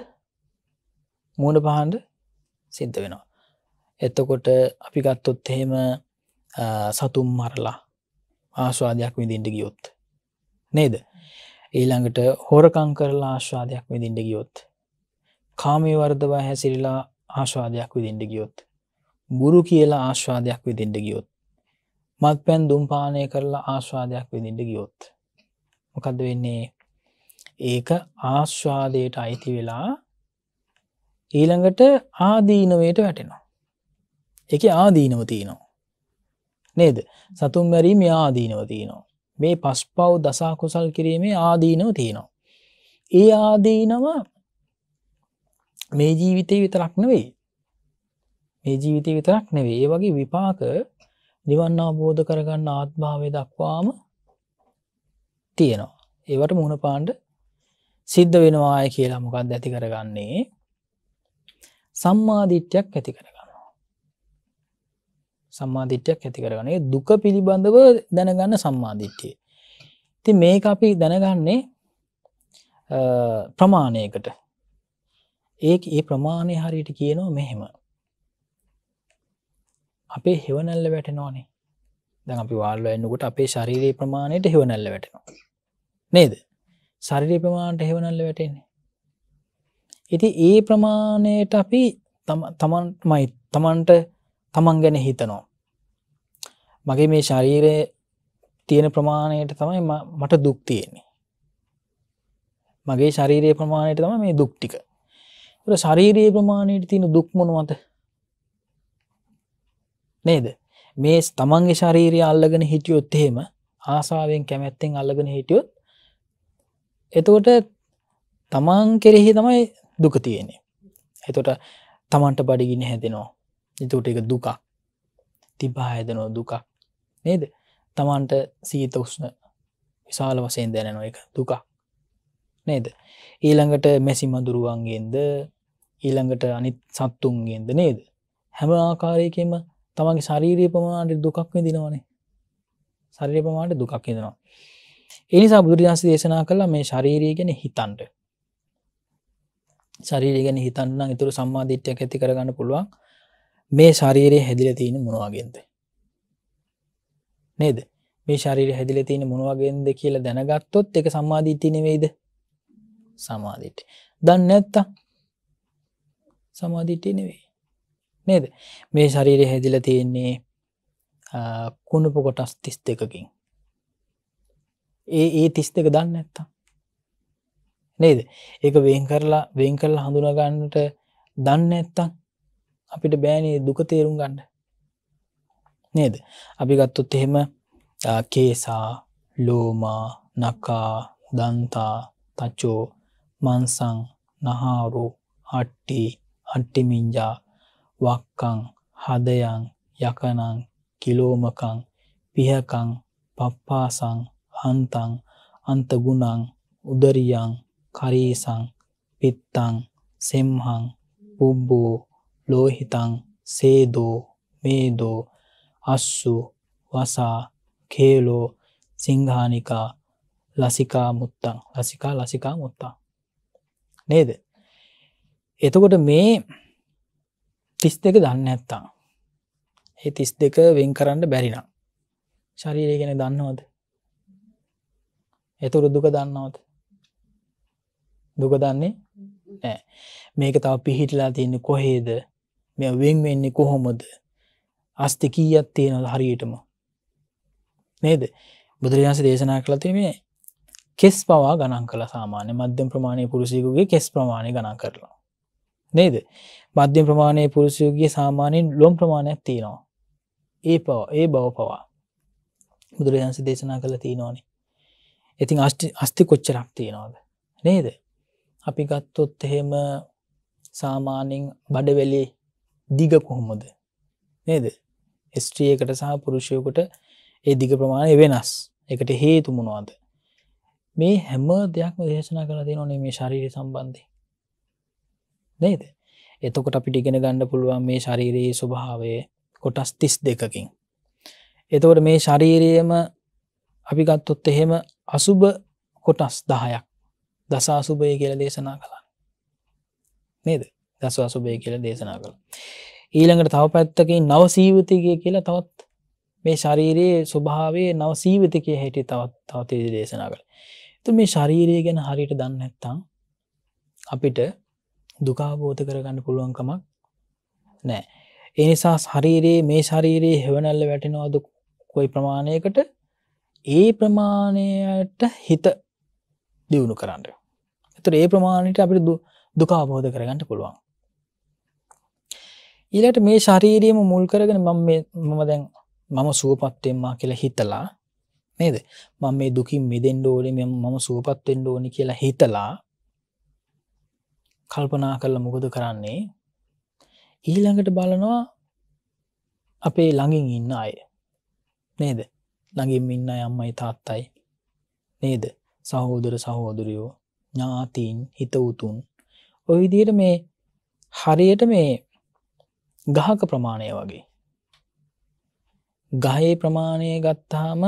මූුණ පහන්ඩ සිද්ධ වෙනවා. එතකොට අපි ගත්තොත් එහෙම සතුම් මරලා ආස්වාදයක් විදිින්ට ගියොත්. නේද. ඊළඟට හෝරකං කරලා ආශ්වාදයක් විදිින්ට ගියොත්. කාමීවර්ධව හැසිරිලා ආශ්වාදයක් විදිින්ට ගියොත්. බුරු කියලා ආශ්වාදයක් විදිින්ට ගියොත්. මත් පැන් දුම්පානය කරලා ආශ්වාදයක් විදිින්ට ගියොත්. මොකද වෙන්නේ ඒක ආශ්වාදයට අයිති වෙලා ඊළඟට ආදීනවයට වැටෙනවා. එක ආදීනව තියනවා. නේද සතුම් මැරීම ආදීනව තියනවා. මේ පස් පව් දසා කුසල් කිරීමේ ආදීනව තියෙනවා. ඒ ආදීනව මේ ජීවිතය විතරක් නෙවෙයි මේ ජීවිතය විතරක් නෙවේ ඒ වගේ විපාක නිවන් අවබෝධ කරගන්න ආත්භාවය දක්වාම තියෙනවා ඒවට මුහුණ පාණ්ඩ සිද්ධ වෙනවාය කියලා මොකක් දැති කරගන්නේ සම්මාධිට්‍යයක් ඇති කරගන්නවා. සම්මාධිට්‍යයක් ඇති කරගනේ දුක පිළිබඳව දැනගන්න සම්මාධිට්්‍යය. ති මේක අපි දැනගන්නේ ප්‍රමාණයකට ඒ ඒ ප්‍රමාණය හරියට කියනවා මෙහෙම අපේ හෙවනැල්ල වැටෙනවානේ දැ අපි වාල්ල එන්නකුට අපේ ශරීරයේ ප්‍රමාණයට හෙවනැල්ල වැටෙනවා නේද ශරිරය ප්‍රමාණට හෙවනැල්ල වැටෙන්නේ ඉති ඒ ප්‍රමාණයට අපි තමන්මයි තමන්ට තමන් ගැන හිතනවා. මගේ මේ ශරීරය තියෙන ප්‍රමාණයට තමයි මට දුක් තියෙන්නේ. මගේ ශරීරය ප්‍රමාණයට තම මේ දුක්ටික. ශරීරයේ ප්‍රමාණයට තියෙන දුක්මනුවත නේද මේ තමන්ගේ ශරීරය අල්ලගෙන හිටියොත් එහෙම ආසාාවෙන් කැමැත්තෙන් අල්ලගෙන හිටියොත් එතකොට තමන් කෙරෙහි තමයි දුක තියෙනෙ. එතොට තමන්ට බඩිගින්න හැදෙනවා. එතට එක දුකක් තිබා හැදනෝ දුකක් නේද තමන්ට සීත උස්න විශාල වසයෙන් දැනනො එක දුකක් නේද ඊළඟට මැසි මදුරුවන්ගේද ඊළඟට අනිත් සත්තුන්ගේද නේද හැම ආකාරයකෙන්ම තමන්ගේ ශරීරය පමාණට දුකක් දිනවනේ ශරීර පමාට දුකක් හිදෙනවා එනිසා බුදුරජාන්ස දේශනා කලා මේ ශරීරය ගැන හිතන්ට ශරීරය ගැන හිතන්න ඉතුර සම්මාධිට්‍යයක් ඇති කරගන්න පුළුවන් මේ ශරීරයේ හැදිල තියෙන මොනවාගෙන්ද නේද මේ ශරීර හැදිල තියෙන මොනවාගෙන්ද කියලා දැනගත්තොත් එක සම්මාධීට්ටි නෙවෙයිද සමාධිට දන්න ඇත්තා සමාධිට්ටි නෙවෙයි නේද මේ ශරීරය හැදිල තියෙන්නේ කුණුපු කොටස් තිස් දෙකකින් ඒ ඒ තිස් දෙක දන්න ඇත්තා නේද ඒක වෙන් කරලා වෙන් කරලා හඳුනගන්නට දන්න ඇත්තං අපිට බෑනේ දුක තේරුම් ගන්න නේද අපි ගත්තොත් එහෙම කේසා ලෝමා නකා දන්තා තච්චෝ මන්සං නහාරු අට්ටි අට්ටිමින්ජා වක්කං හදයන් යකනං කිලෝමකං පිහකං පප්පාසං හන්තං අන්තගුණං උදරියං කරීසං පිත්තං සෙම්හං පුබ්බෝ ලෝහිතං සේදෝ මේදෝ අස්සු වසා කේලෝ සිංහානිකා ලසිකා මුත්තං ලසිකා ලසිකා මුත්තා නේද එතකොට මේ තිස් දෙක දන්න ඇත්තා ඒ තිස් දෙක වෙන් කරන්න බැරිනම් ශරීරය ගැෙන දන්නවද එතුරු දුක දන්නවද දුක දන්නේ නෑ මේක තව පිහිටලා තියන්නේ කොහේද මෙ වෙන් වෙන්නේ කොහොමද අස්තිකීයත් තියෙනද හරියටම නේද බුදුරජාන්ස දේශනා කළති මේ කෙස් පවා ගණන් කළ සාමාන්‍ය මධ්‍යම ප්‍රමාණය පුරුසිකුගේ කෙස් ප්‍රමාණය ගණන් කරලා නේද මධ්‍යම ප්‍රමාණය පුරුසියුගේ සාමානයෙන් ලොම් ප්‍රමාණයක් තියෙනවා ඒ පව ඒ බව පවා බුදුරජාන්ස දේශනා කළ තියෙනවානේ ඉතින් අස්ටි අස්ති කොච්චරක් තියෙනවාද නේද අපි ගත්තොත් එහෙම සාමානෙන් බඩවෙලේ දිග කොහොමද නේද ස්ත්‍රියකට සහ පුරුෂයකට ඒ දිග ප්‍රමාණය වෙනස් එකට හේතු මොනවාද මේ හැම දෙයක්ම දේශනා කළ දෙ නොනේ මේ ශරීරය සම්බන්ධය නේද එතකොට අපි ටිගෙන ගණඩ පුළුවන් මේ ශරීරයේ ස්වභාවය කොටස් තිස් දෙකකින් එතවට මේ ශරීරයම අපි ගත්තොත් එහෙම අසුභ කොටස් දහයක් දසාසුභය කියල දේශනා කළා නේද දස්වාසුභය කියල දේශනා කළ ඊළඟට තව පැත්තකින් නවසීවිතිකය කියලා තවත් මේ ශරීරයේ ස්වභාවේ නවසීවිතිකය හැටි තවත් තවතේ දේශනා කළ තු මේ ශරීරය ගැන හරිට දන්න ඇත්තා අපිට දුකාබෝධ කරගන්න පුළුවන්කමක් නෑ එනිසා ශරීරයේ මේ ශරීරයේ හෙවනැල්ල වැටෙනවාද කොයි ප්‍රමාණයකට ඒ ප්‍රමාණයට හිත දියුණු කරන්න එතට ඒ ප්‍රමාණයට අපිට දුක අවබෝධ කරගන්නට පුළුවන් ඊලට මේ ශරීරියම මුල් කරගෙන මම මම දැන් මම සුවපත්වෙන්මා කියලා හිතලා නේද මම මේ දුකින් මිදෙන්ඩ ඕලි මෙ මම සුවපත්වෙන්ඩ ඕනි කියලා හිතලා කල්පනා කරලා මොකද කරන්නේ ඊළඟට බලනවා අපේ ළඟින් ඉන්න අය නේද ළඟින් ඉන්න අම්මයි තාත්තයි නේද සහෝදර සහෝදුරියෝ ඥාතීන් හිත උතුන් ඔය විදියට මේ හරියට මේ ගහක ප්‍රමාණය වගේ ගහයේ ප්‍රමාණය ගත්තාම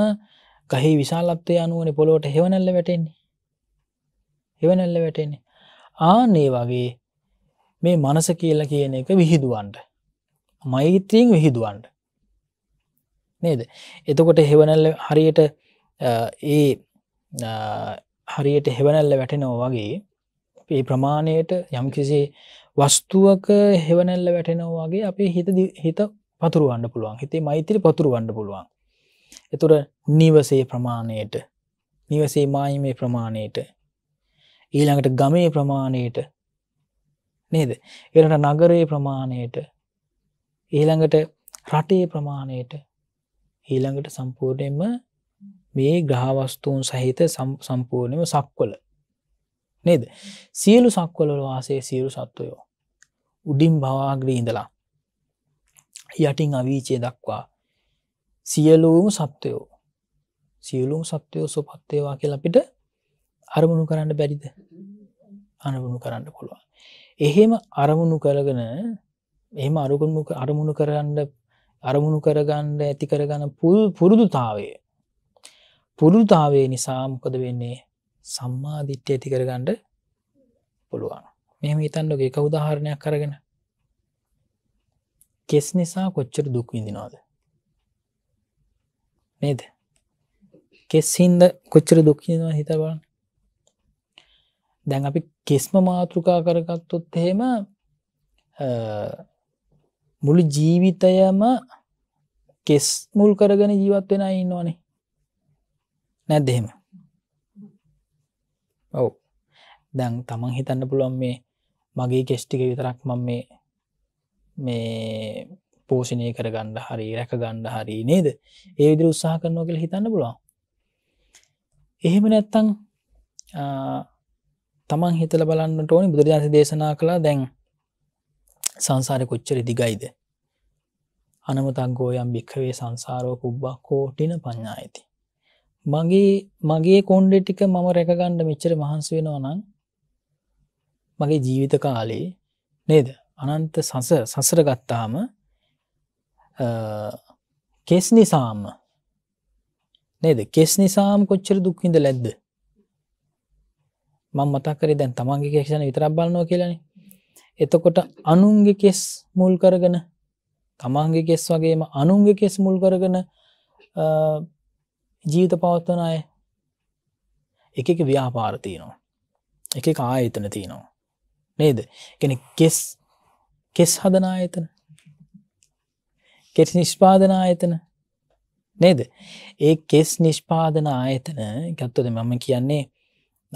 ගහි විශාලත්වය අනුවන පොළොට හෙවනැල්ල වැටෙන්නේ හෙවනැල්ල වැටෙන්නේ ආනේ වගේ මේ මනස කියලා කියන එක විහිදුවන්ට මෛත්‍රීෙන් විහිදුවන්ට නේද එතකොට හෙවනැල්ල හරියට ඒ හරියට හෙවනැල්ල වැටෙනෝ වගේ ඒ ප්‍රමාණයට යම් කිසි වස්තුවක හෙවනැල්ල වැටෙනෝ වගේ අපේ හිත හිත පතුරුවන්න පුළුවන් හිතේ මෛත්‍රි පතුරුවන්න පුළුවන් එතුර නිවසේ ප්‍රමාණයට නිවසේ මායමේ ප්‍රමාණයට ඊළඟට ගමේ ප්‍රමාණයට නේද එරට නගරයේ ප්‍රමාණයට ඊළඟට රටේ ප්‍රමාණයට ඊළඟට සම්පූර්ණයෙන්ම මේ ග්‍රහවස්තුූන් සහිත සම්පූර්ණයම සක්වල නේද සියලු සක්වලල වාසේ සියලු සත්වයෝ උඩින් භවාග්‍රී ඉඳලා යටින් අවීචය දක්වා සියලූම සත්වයෝ සියලුම් සත්වයෝ සුපත්තයවා කියලා අපිට අරමුණු කරන්න බැරිද අනමුණු කරන්න පුළුවන් එහෙම අරමුණු කරගෙන එහෙම අරුගුණු අරමුණු කරන්න අරමුණු කරගන්න ඇති කරගන්න පුල් පුරුදුතාවේ පුරුතාවේ නිසා මොකද වෙන්නේ සම්මාධිට්්‍ය ඇති කරගණ්ඩ පුළුවන් මෙම හිතන්නගේ එක උදාහරණයක් කරගෙන කෙස් නිසා කොච්චර දුක් විඳිනවාද නේද කෙස්හින්ද කොච්චර දුක්කිෙනවා හිතබන්න දැන් අපි කෙස්ම මාතෘකා කරගත්තොත් එහෙම මුළු ජීවිතයම කෙස් මුල් කරගෙන ජීවත් වෙන ඉන්නවානේ නැද්ද එහෙම ඔව දැන් තමන් හිතන්න පුළුවන් මේ මගේ කෙස්්ටික විතරක් මං මේ මේ පෝෂණය කර ගණ්ඩ හරි රැක ගණ්ඩ හරි නේද ඒ විදිර උත්සාහ කරනෝ කියල හිතන්න පුළුවන් එහෙම නැත්තං තමන් හිතල බලන්න ටෝනි බුදුරජාන්ස දේශනා කළා දැන් සංසාරය කොච්චර දිගයිද අනමතක් ගෝයම් භික්හවේ සංසාරෝ කුබ්බක් කෝටින පඤ්ඥා ඇති මගේ මගේ කොන්්ඩෙ ටික මම රැකගණ්ඩ මෙච්චර මහන්සි වෙනවා නම් මගේ ජීවිත කාලේ නේද අනන්ත සස සසර ගත්තාම කෙස් නිසාම නේද කෙස් නිසාම කොච්චර දුක්හිද ලැද්ද මං මතකරේ දැන් තමන්ගේ කෙක්ෂණ විතරක් බලනවා කියලන එතකොට අනුන්ගේ කෙස් මුල් කරගෙන තමන්ගේ කෙස් වගේම අනුන්ගේ කෙස් මුල් කරගෙන ජීවිත පවත්වන අය එක එක ව්‍යාපාර තියනවා එක එක ආයතන තියනවා නේද කෙන කෙස් කෙස් හදන ආයතන කෙස් නිෂ්පාදන ආයතන නේද ඒ කෙස් නිෂ්පාදන ආයතන ගත්තද මම කියන්නේ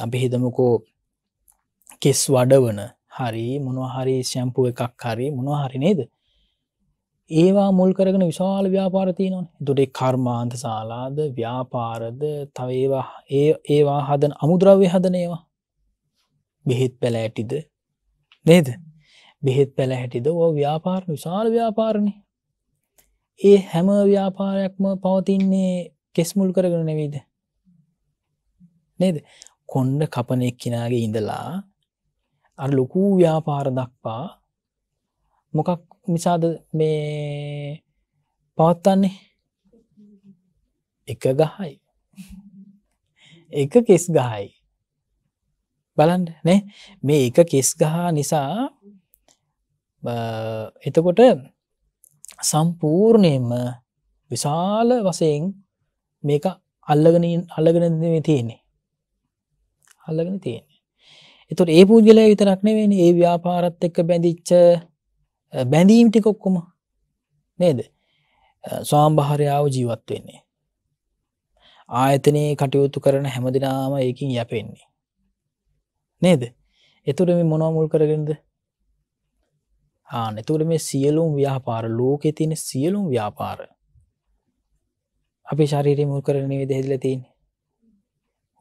අපි හිතමකෝ කෙස් වඩවන හරි මොනහරි ශැම්පුුව එකක් හරි මොනහරි නේද ඒවා මුල් කරගෙන විශාල ව්‍යාපාරතියනොන් දුටේ කර්මාන්ත සාලාද ව්‍යාපාරද තව ඒවා ඒවා හදන අමුද්‍රව්‍ය හදන ඒවා බෙහෙත් පැළ ඇටිද නේද බෙහෙත් පැළ හැටිද ඕ ව්‍යාපාර විශාල ව්‍යාපාරණය ඒ හැම ව්‍යාපාරයක්ම පවතින්නේ කෙස්මුල් කරගෙන නෙවීද නේද කොන්්ඩ කපනෙක් කෙනාගේ ඉඳලා අ ලොකූ ව්‍යාපාර දක්වා මොකක් නිසාද මේ පවත්වන්නේ එක ගහයි එක කෙස් ගහයි බලන්ඩ නෑ මේ එක කෙස් ගහා නිසා එතකොට සම්පූර්ණයෙන්ම විශාල වසයෙන් මේක අල්ලගෙන අල්ලගෙන තියෙන්නේ අල්ලගෙන තියෙන්නේ එතුට ඒ පූද්ගලය විතරක්නවෙන ඒ ව්‍යාපාරත් එක්ක බැඳිච්ච බැඳීම් ටික ඔක්කොම නේද ස්වාම්භාරයාව ජීවත් වෙන්නේ ආයතනයේ කටයුතු කරන හැමදිනාම ඒකින් යැපෙන්නේ නේද එතුර මේ මොනවමුල් කරගෙනද ආන එතුර මේ සියලුම් ව්‍යාපාර ලෝකෙ තියෙන සියලුම් ව්‍යාපාර අපි ශරීරය මුල් කරන විද හෙදල තියෙන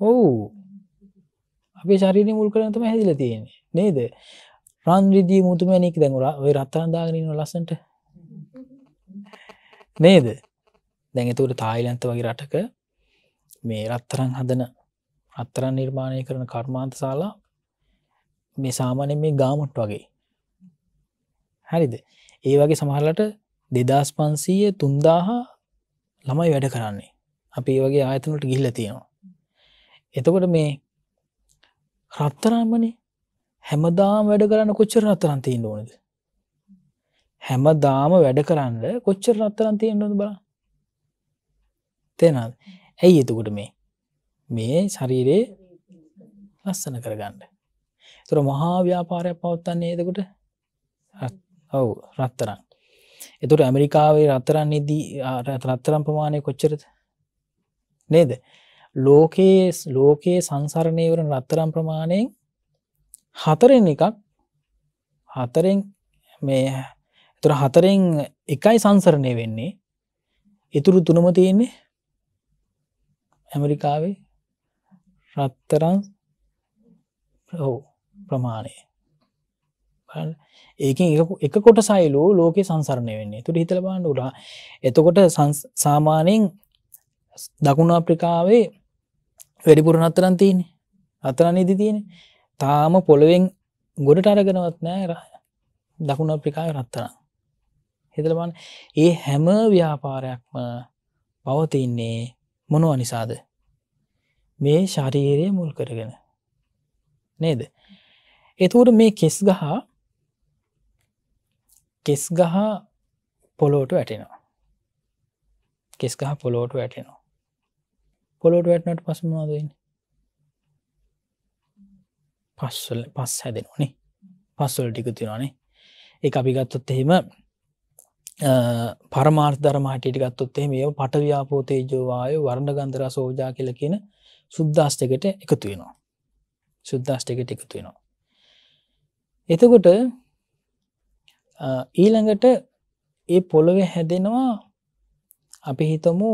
ඔවු අපි ශරීරය මුල් කරනතම හැදිල තියෙන්නේ නේද රන් රිදී මුතුමැණික් දැන් ඔය රත්තරන් දාගෙන ඉන්න ලස්සන්ට නේද දැන් එතකොට තායිලන්ත වගේ රටක මේ රත්තරන් හදන රත්තරන් නිර්මාණය කරන කර්මාන්ත ශාලා මේ සාමාන්‍ය මේ ගාමට් වගේ හරිද ඒ වගේ සමහරලට දෙදස් පන්සීය තුන්දාහා ළමයි වැඩ කරන්නේ අපි ඒ වගේ ආයතනට ගිහිල තියෙනවා එතකොට මේ රත්තරාමනේ හැමදාම වැඩ කරන්න කොච්චර නතරන් තියෙන්න ඕනද හැමදාම වැඩ කරන්න කොච්චර නත්තරන් තියෙන්නද බා තේනද ඇයි එතකොට මේ මේ ශරීරයේ ලස්සන කරගන්න තුර මහා ව්‍යාපාරයක් පවත්තන්නේ එතකොට ඔවු රත්තරන් එතුට ඇමරිකාවේ රත්තරන් නිදී රත්තරම් ප්‍රමාණය කොච්චරද නේද ලෝකයේ ලෝකයේ සංසරණය වරන රත්තරම් ප්‍රමාණයෙන් හතරෙන් එකක් හතරෙන් මේ තුර හතරෙන් එකයි සංසරණය වෙන්නේ ඉතුරු තුනම තියෙන්නේ ඇමරිකාවේ රත්තරන් හෝ ප්‍රමාණය ඒකින් එක කොට සයිලු ලෝක සංසරණය වෙන්නේ තුර හිතල බාන්න උඩා එතකොට සාමානයෙන් දකුණ අප්‍රිකාවේ වැඩිපුර නත්තරන් තියන්නේ අතරන ඉදි තියන්නේ තාම පොළොවෙන් ගොඩට අරගෙනවත් නෑ දකුණ අප්‍රිකාය රත්තන හිතලබන් ඒ හැම ව්‍යාපාරයක්ම පවතින්නේ මොනුව නිසාද මේ ශරීරය මුල් කරගෙන නේද එතුවට මේ කෙස් ගහ කෙස් ගහ පොලෝට වැටෙනවා කෙස් ගහ පොලෝට වැටෙනවා පොලෝට වැටනට පසුමාදන්නේ පස්වල පස් හැදෙනනේ පස්වල ටික තිෙනනේ ඒ අපි ගත්තොත් එහෙම පරමාර් ධර්මහටි ගත්තොත් එහෙම ඒ පටව්‍යාපෝතේජෝවාය වර්ණ ගන්දර සෝජා කියල කියන සුද්දාස්ටකට එකතු වෙනවා සුද්දාස්ටකට එකතු වෙනවා එතකොට ඊළඟට ඒ පොළොව හැදෙනවා අපි හිතමු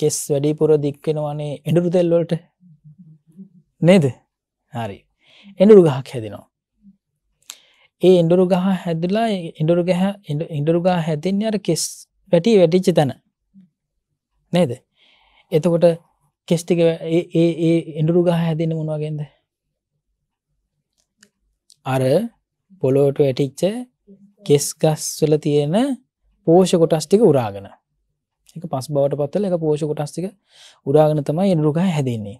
කෙස් වැඩිපුර දික්වෙනවානේ එඩරු තෙල්වලට නේද හරි එඩුරු ගහක් හැදෙනවා ඒ ඉන්ඩුරු ගහ හැදලා ඉඩුරු ගහ ඉඩුරු ගහ හැතින් අර කෙස් වැටි වැටිච්ච තැන නේද එතකොට කෙස්ටික ඒ ඉඩුරු ගහ හැදින මුණවාගෙන්ද අර පොලෝට වැටිච්ච කෙස් ගස්වල තියෙන පෝෂ කොටස්ටික උරාගෙන එක පස් බවට පත්තල එක පෝෂ කොටස්ටික උරාගෙන තමයි ඉඩුරුගහ හැදන්නේ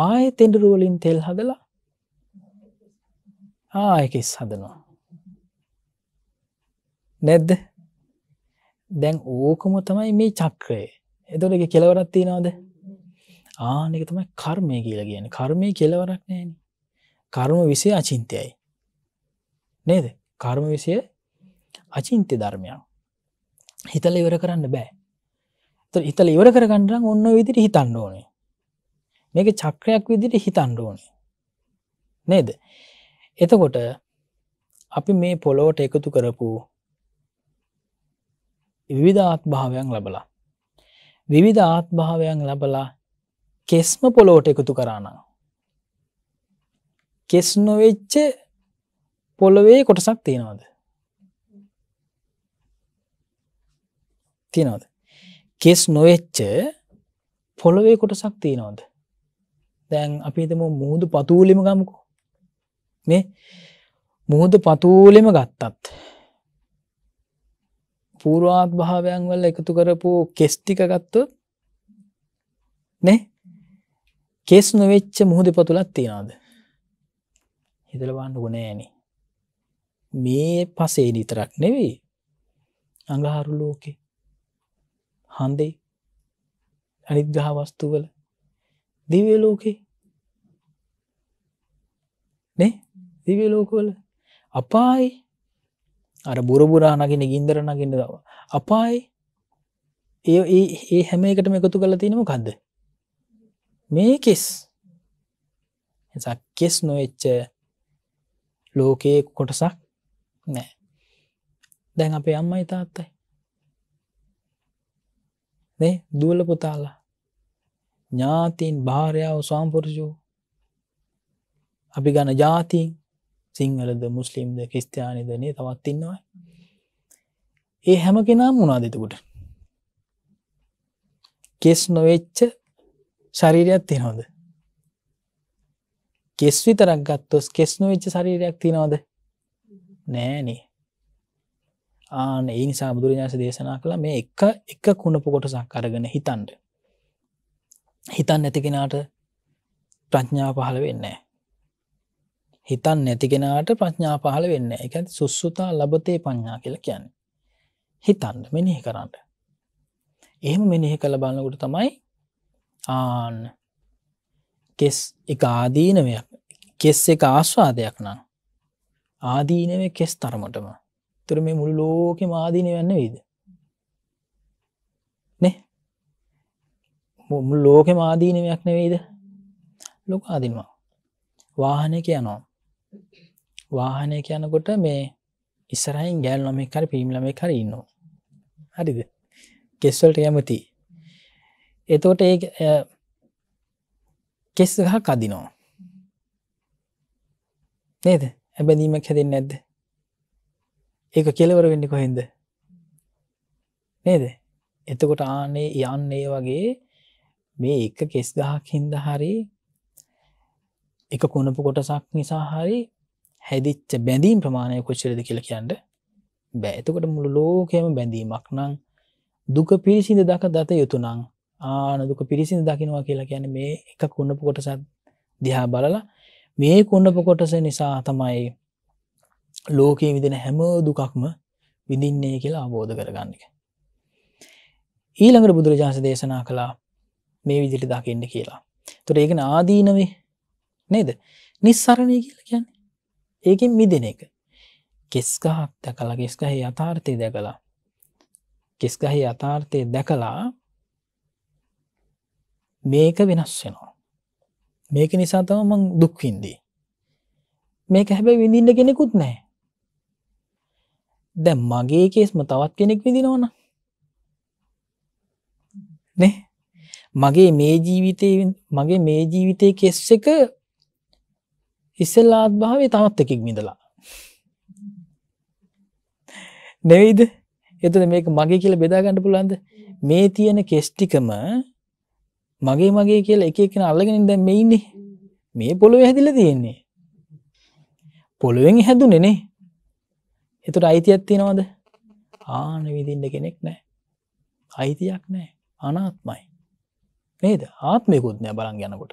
ආය තෙඩරුවලින් තෙල් හදලා ආයකෙස් හදනවා නැද්ද දැන් ඕකම තමයි මේ චක්‍රය එතොට එක කෙලවරත් තියෙනවාද ආනෙක තමයි කර්මය කියලා කියන කර්මය කෙලවරක් නෑන කර්ම විසය අචින්තයයි නේද කර්ම විසය අචින්ත්‍ය ධර්මයක් හිතල ඉවර කරන්න බෑ හිතල ඉවර කරගන්නරම් ඔන්න විදිරි හිතන්න ඕනේ මේක චක්‍රයක් විදිට හිතන්ඩ ඕනේ නේද එතකොට අපි මේ පොලෝට එකතු කරපු විවිධාත් භාවයන් ලබලා විවිධ ආත්භාවයන් ලබලා කෙස්ම පොලෝට එකතු කරන්නා කෙස් නොවෙච්ච පොළොවේ කොටසක් තියෙනවාද තියෙනවද කෙස් නොවෙච්ච පොළොවේ කොටසක් තියෙනවද දැන් අපිතම මුහුදු පතුූලිම ගමකෝ මේ මුහුදු පතුූලෙම ගත්තත් පූරවාත් භාවයන් වල එකතු කරපු කෙස්ටික ගත්ත නෑ කෙස් නොවෙච්ච මුහුද පතුලත් තියෙනද හිතලවන්න ගොනෑන මේ පසේ නිතරක් නෙවෙයි අඟහාරු ලෝකෙ හන්දේ අනිත්ගහ වස්තුවල දිව්‍ය ලෝකේ නේ දිව්‍ය ලෝකවල අපායි අර බුරබුරා නගින ගින්දර නගින්න දව අපායි ඒ ඒ ඒ හැම එකටම එකතු කරලා තියෙන මොකද්ද මේ කෙස් එසා කෙස් නොවෙච්ච ලෝකයේ කොටසක් නෑ දැන් අපේ අම්මයි තාත්තයි නේ දුවල පුතාලා ඥාතීන් භාරයාව ස්වාම්පුරජෝ අපි ගන ජාතිීන් සිංහලද මුස්ලිම්ද ක්‍රස්තියානිදනේ තවත් ඉන්නවා ඒ හැම කෙනම් වුණා දෙතකුට කෙස් නොවෙච්ච ශරීරයක් තිනොද කෙස් විතරක් ගත්තොස් කෙස් නොවෙච්ච ශරීරයක් තිනවද නෑනේ ආන ඒ නිසා බුදුරජාස දේශනා කළ මේ එක එක කුණපු කොටසක් අරගෙන හිතන්ට හිතන් නැතිකෙනට ප්‍රඥාව පහළ වෙන්නේ. හිතන් නැතිගෙනට ප්‍රඥා පහළ වෙන්න එක සුස්සුතා ලබතේ පඥා කියල කියන්න. හිතන්න මෙනෙහි කරන්න. එහෙම මෙනෙහි කළ බලන්නකුට තමයි ආන කෙස් එක ආදීනවයක් කෙස් එක ආස්වාදයක් නම් ආදීනව කෙස් තරමටම තුර මේ මුළු ලෝකෙ ආදීනය වෙන්න වීද ලෝකෙ මාදීනවයක් නෙවෙයිද ලොක අදින්වා වාහනයක යනවා වාහනය යනකොට මේ ඉස්සරහින් ගෑල් නොමෙ කර පිමිලම කර ඉන්නවා හරිද කෙස්වල්ට යමති එතෝට ඒ කෙස්හ කදිනවා නේද ඇබැදීමක් හැදෙන් නැද්ද ඒක කෙලවර වෙන්නි කොහෙන්ද නේද එතකොට ආනේ යන්නේ වගේ මේ එක කෙස් ගහක් හින්ද හරි එක කුණපු කොටසක් නිසා හරි හැදිච්ච බැඳීම් ප්‍රමාණය කොච්චරද කියලා කියන්ට බෑතකොට මුළු ලෝකයම බැඳීමක් නං දුක පිරිසිද දක දත යුතුනං ආන දුක පිරිසිද දකිනවා කියලා කියන මේ එක කුණපු කොටසත් දිහා බලලා මේ කොන්නප කොටස නිසා තමයි ලෝකයේ විදින හැම දුකක්ම විඳින්නේ කියලා අබෝධ කරගන්නක. ඊළඟට බුදුරජාන්ස දේශනා කළා මේ විදිරි දකින්න කියලා තුර ඒගෙන ආදීනවේ නේද නිස්සරණය කියල කියන්න ඒකින් මිදෙන එක කෙස්කහක් දැකලා කෙස්කහහි අථාර්ථය දැකලා කෙස්කහහි අථාර්ථය දැකලා මේක වෙනස් වෙනවා මේක නිසා තම මං දුක්වින්දී මේක හැබැයි විඳින්න කෙනෙකුත් නෑ දැ මගේ කේස්ම තවත් කෙනෙක් විදිනවන නේ මගේ මේ ජීවිතය මගේ මේ ජීවිතය කෙස් එක ඉස්සල්ලාත් භාවේ තමත් එකෙක් මිදලා නෙවෙයිද එතද මේක මගේ කියල බෙදාගන්න පුළන්ද මේ තියෙන කෙස්්ටිකම මගේ මගේ කියලා එක එකන අල්ලගෙන දැ මේ ඉන්නේ මේ පොළොව හැදිල තියෙන්නේ පොළුවෙන් හැදුනෙනේ එතුට අයිතියක් තියෙනවාද ආන විදින්න කෙනෙක් නෑ අයිතියක් නෑ අනාත්මයි නේද ආත්මයකුත් නෑ බලන් යනකොට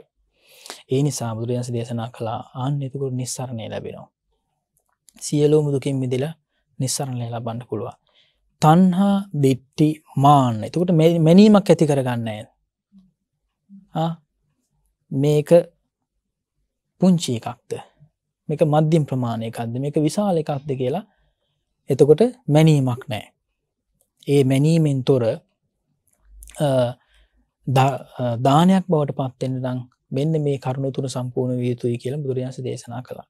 ඒ නිසා බුදුරජන්ස දේශනා කලා ආන්න එතකුට නිස්සරණය ලැබෙනවා සියලෝ මුදුකින් මිදිල නිස්සරණය ලබන්න පුළුවන් තන්හා දිට්ටි මාන්න එතකොට මැනීමක් ඇති කරගන්නය මේක පුංචි එකක්ද මේක මධ්‍යම් ප්‍රමාණයකක්ද මේක විශාල එකක්ද කියලා එතකොට මැනීමක් නෑ ඒ මැනීමෙන් තොර දානයක් බවට පත්වෙන්ටනම් මෙන්න මේ කරුණු තුර සම්පූර්ණ වියතුයි කියල බුදුරජාස දේශනා කළා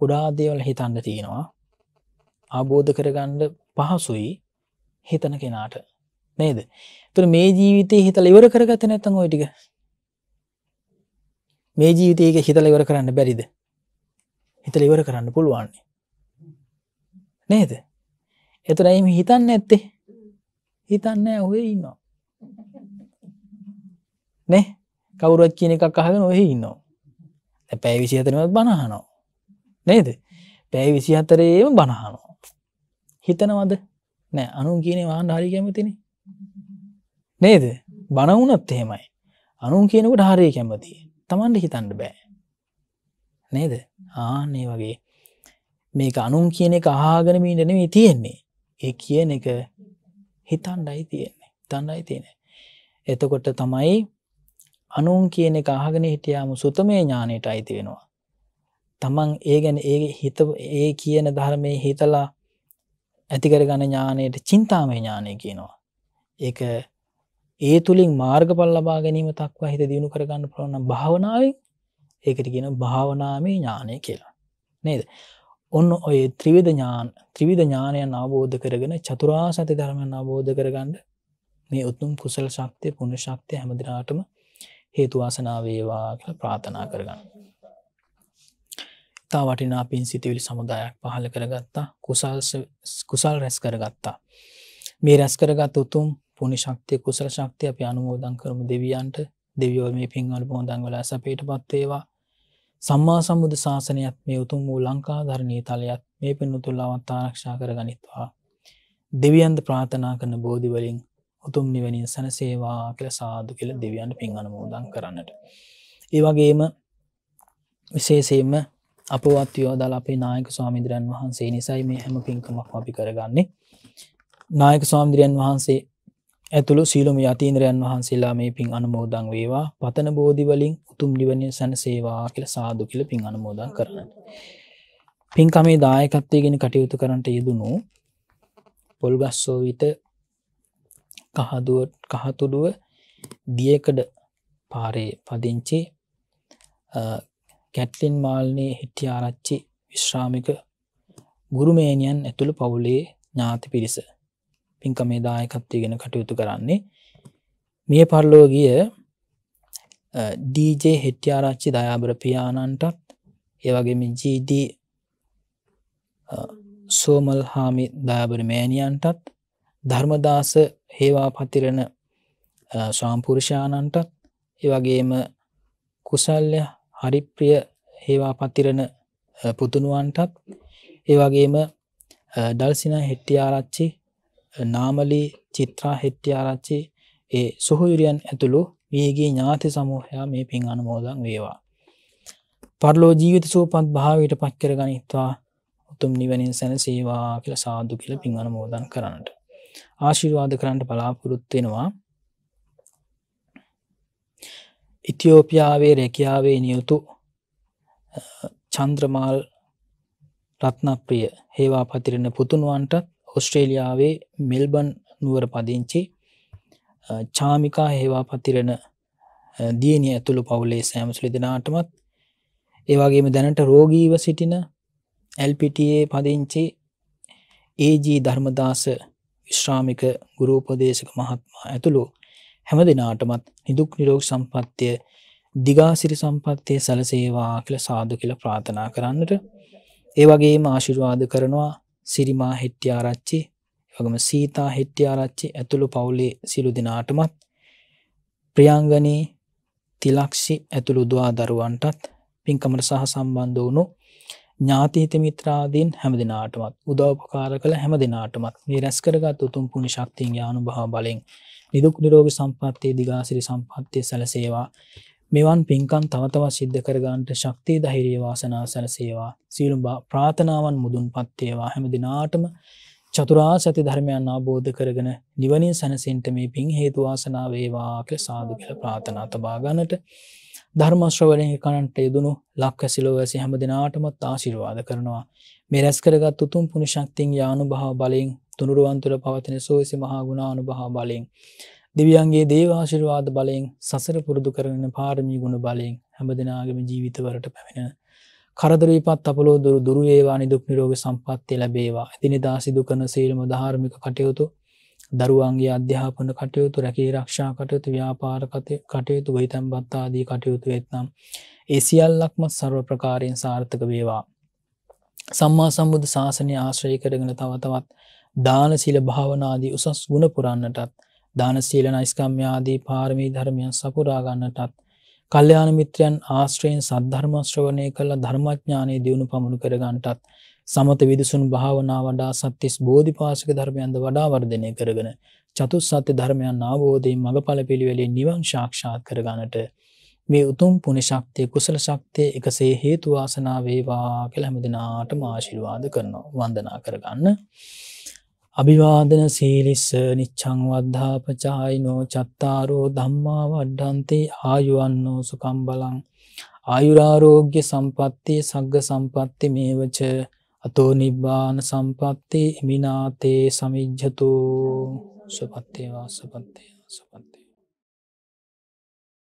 ගොඩාදේවල් හිතන්න තියෙනවා අවබෝධ කරගණ්ඩ පහසුයි හිතන කෙනාට නේද තුර මේ ජීවිතය හිතල ඉවර කරගත නැත්තන් ඔයිටික මේ ජීවිතයක හිතල ඉවර කරන්න බැරිද හිතල ඉවර කරන්න පුළුවන්නේ නේද එතුරයි හිතන්න ඇත්තේ හිතන්න ඔය ඉන්නවා නේ කවුරුවත් කියන එකක් අහගෙන ඔහෙ ඉන්නවා පැෑ විසි අතරමත් බණහනෝ නේද පැෑ විසි අතරේම බණහනෝ හිතනවද නෑ අනුන් කියන වාන් හරි කැමතින නේද බණවුනත් එහෙමයි අනුන් කියනකට හරය කැමති තමන්ට හිතන්න බෑ නේද ආනේ වගේ මේක අනුන් කියන එක අහාගෙන මීටනම තියෙන්නේ ඒ කියන එක හිතන්ඩයි තියෙන්නේ තන්නයි තියෙන එතකොට තමයි අනුන් කියන එක අහගෙන හිටියාම සුතමේ ඥානයට අයිති වෙනවා. තමන් ඒ ගැන ඒ හිත ඒ කියන ධර්මය හිතලා ඇතිකර ගණ ඥානයට චින්තාමය ඥානය කියනවා. ඒක ඒ තුළින් මාර්ගඵල ලබා ගැනීම තක්වා හිත දියුණු කරගන්න පුළුවන් භාවනාවෙන් ඒකට කියන භාවනාමේ ඥානය කියලා. නේද? ඔන්න ඔය ත්‍රිවිධ ඥාන ත්‍රිවිධ ඥානයන් අවබෝධ කරගෙන චතුරා සති ධර්මයන් අවබෝධ කරගන්න මේ උතුම් කුසල ශක්තිය පුුණ ශක්තිය හැමදිනාටම හේතුවාසනාවේවා කියල ප්‍රාථනා කරගන්න. තා වටිනා පින් සිතිවිලි සමුදායක් පහළ කරගත්තා කුසල් කුසල් රැස් කරගත්තා. මේ රැස් කරගත් උතුම් පුුණි ශක්තිය කුසල ශක්තිය අපි අනුමෝදන් කරම දෙවියන්ට දෙවියෝ මේ පින්වල පෝදන් වල සැපේට පත්වේවා සම්මා සම්බුදු ශාසනයත් මේ උතුම් වූ ලංකා ධරණී තලයත් මේ පින්නුතුල්ලාවත් ආරක්ෂා කර ගනිත්වා. දෙවියන්ද ප්‍රාථනා කරන බෝධිවලින් උතුම් නිවැනින් සැනසේවා කියල සාදු කියල දෙවියන්ට පින් අනමෝදන් කරන්නට. ඒවගේම විශේසේම අපවත්යෝ දල අපේ නායක ස්වාමිදරයන් වහන්සේ නිසයි මේ හැම පින්කමක් අපි කරගන්නේ. නායක ස්වාමිදිරයන් වහන්සේ ඇතුළු සීලුම යතීන්ද්‍රයන් වහන්සේලා මේ පින් අනමෝදං වේවා පතන බෝධිවලින් උතුම් නිවනින් සැනසේවා කියල සාදු කියල පින් අනමෝදන් කරන්න. පින්කමේ දායකත්වයගෙන කටයුතු කරට යෙදනු පොල්ගස්සෝවිත කහදුව කහතුඩුව දියකඩ පාරේ පදිංචි කැට්ලින් මාල්නයේ හිටිය ආරච්චි විශ්‍රාමික ගුරුමේනියන් ඇතුළු පවුලේ ඥාති පිරිස පින්කමේ දායකත්වයගෙන කටයුතු කරන්නේ මිය පරලෝගිය ඩජ හෙට්ටිආරච්චි දයාබර පියාණන්ටත් ඒවගේම ජීඩ සෝමල් හාමි දාබර මෑනියන්ටත් ධර්මදාස හේවා පතිරණ ස්වාම්පුරුෂාණන්ටත් එවගේම කුසල්්‍ය හරිප්‍රිය හේවා පතිරණ පුතුණුවන්ටත් ඒවගේම ඩල්සින හෙට්ටියාරච්චි නාමලී චිත්‍රා හෙට්ටියාරච්චි ඒ සොහොයුරියන් ඇතුළු වියගේ ඥාති සමූහයා මේ පින් අනුමෝදන් වේවා. පරලෝ ජීවිත සූපත් භාවයට පත් කර ගනිත්වා උතුම් නිවැනින් සැන සේවා කියල සාදු කියල පින් අනුමෝදන් කරන්නට. ආශිර්වාද කරන්න බලාපොරොත්වෙනවා ඉතිෝපියාවේ රැකියාවේ නියුතු චන්ද්‍රමාල් රත්නප්‍රිය හේවා පතිරෙන පුතුනුවන්ට ඔස්ට්‍රේලියාවේ මෙල්බන් නුවර පදිංචි චාමිකා හේවා පතිරෙන දියනි ඇතුළු පවුලේ සෑමසුලි දෙනාටමත් ඒවාගේම දැනට රෝගීව සිටින ඇල්පිටයේ පදිංචි ඒජී ධර්මදාස විශ්‍රාමික ගුරූපදේශක මහත්මා ඇතුළු හැම දෙනාටමත් නිදුක් නිරෝග සම්පත්තිය දිගාසිරි සම්පත්තිය සැලසේවා කියල සාදු කියල ප්‍රාථනා කරන්නට ඒ වගේම ආශිර්වාද කරනවා සිරිමා හෙට්ටිආරච්චි වගම සීතා හෙට්ටිආරච්චි ඇතුළු පවුලේ සිලු දෙනාටමත් ප්‍රියංගනී තිලක්ෂි ඇතුළු දවා දරුවන්ටත් පින්කමට සහ සම්බන්ධ වුණු ඥාතිහිත මිත්‍රාදීන් හැම දෙනාටමත් උදවපකාර කළ හැම දෙනාටමත් මේ රැස්කරගත් උතුම් පුුණ ශක්තින් යානු භා බලෙන් නිදුක් නිරෝග සම්පත්තය දිගාසිරි සම්පත්තිය සැලසේවා මෙවන් පින්කන් තවතව සිද්ධ කරගන්ට ශක්තිය දහිරිය වාසනා සැලසේවා සීලුම්බා ප්‍රාථනාවන් මුදුන් පත්තේවා හැම දිනාටම චතුරා සති ධර්මයන් අබෝධ කරගෙන නිවනින් සැනසින්ට මේ පින් හේතුවාසනාවේවාක සාදු කියල ප්‍රාථනා තබාගන්නට ධර්මශ්‍රවලින් කණන්ට යුදුණු ලක්කැසිලෝවැසි හැම දෙනාටමත් ආශිරවාද කරනවා. මේ රැස්කරගත් උතුම් පුුණශක්තින් යානු භා බලින් තුනුරුවන්තුර පවතින සෝසි මහාගුණානු භා බලින්. දෙවියන්ගේ දේවාශිරවාද බලයෙන් සසර පුරුදු කරන පාරමී ගුණ බලයෙන් හැම දෙනාගම ජීවිතවලට පැමෙන. කරදරීපත් අපලෝ දුරු දුරුවේවා නිදුක් නිරෝග සම්පත්තිය ලැබේවා ඇතිනි දාසිදු කරන සේල්ම ධාර්මික කටයුතු දරුවන්ගේ අධ්‍යාපන කටයුතු රැකේ රක්ෂා කටයුතු ව්‍යාපාර කටයුතු වහිතැම් බත්තාදී කටයුතු වෙත්නම්. ඒ සියල්ලක්ම සර්ව ප්‍රකාරයෙන් සාර්ථක වේවා. සම්මා සම්බුදු ශාසනය ආශ්‍රය කරගෙන තවතවත් දාන සිල භාවනාදී උසස් ගුණ පුරන්නටත් දානශීල නයිස්කම්යාදී පාරමී ධර්මයන් සපුරාගන්නටත් කල්්‍යයාන මිත්‍රයන් ආශ්‍රයෙන් සද්ධර්මශ්‍රවනය කළ ධර්මඥානය දියුණු පමුණු කරගන්නටත් සමත විදසුන් භාවනා වඩා සත්‍යස් බෝධිපාසක ධර්මයන්ද වඩා වර්ධනය කරගෙන චතුස් සත්‍ය ධර්මයන් අවබෝධය මඟඵල පිළිවෙලේ නිවන් ශාක්ෂාත් කරගනට මේ උතුම් පුුණ ශක්තිය කුසල ශක්තිය එකසේ හේතුවාසනා වේවා කළ හැමදිනාට මාශිර්වාද කරනවා වන්දනා කරගන්න. අභිවාදන සීලිස්ස නිච්චං වද්ධා පචායිනෝ චත්තාරෝ ධම්මා වඩ්ඩන්තේ ආයුවන්නෝ සුකම්බලං ආයුරාරෝග්‍ය සම්පත්තිය සග්ග සම්පත්ති මේවච අතෝ නිබ්බාන සම්පත්ති මිනාතේ සමිජ්ජතෝ සුපත්තේවා සුපත්තේ සුපත්තේ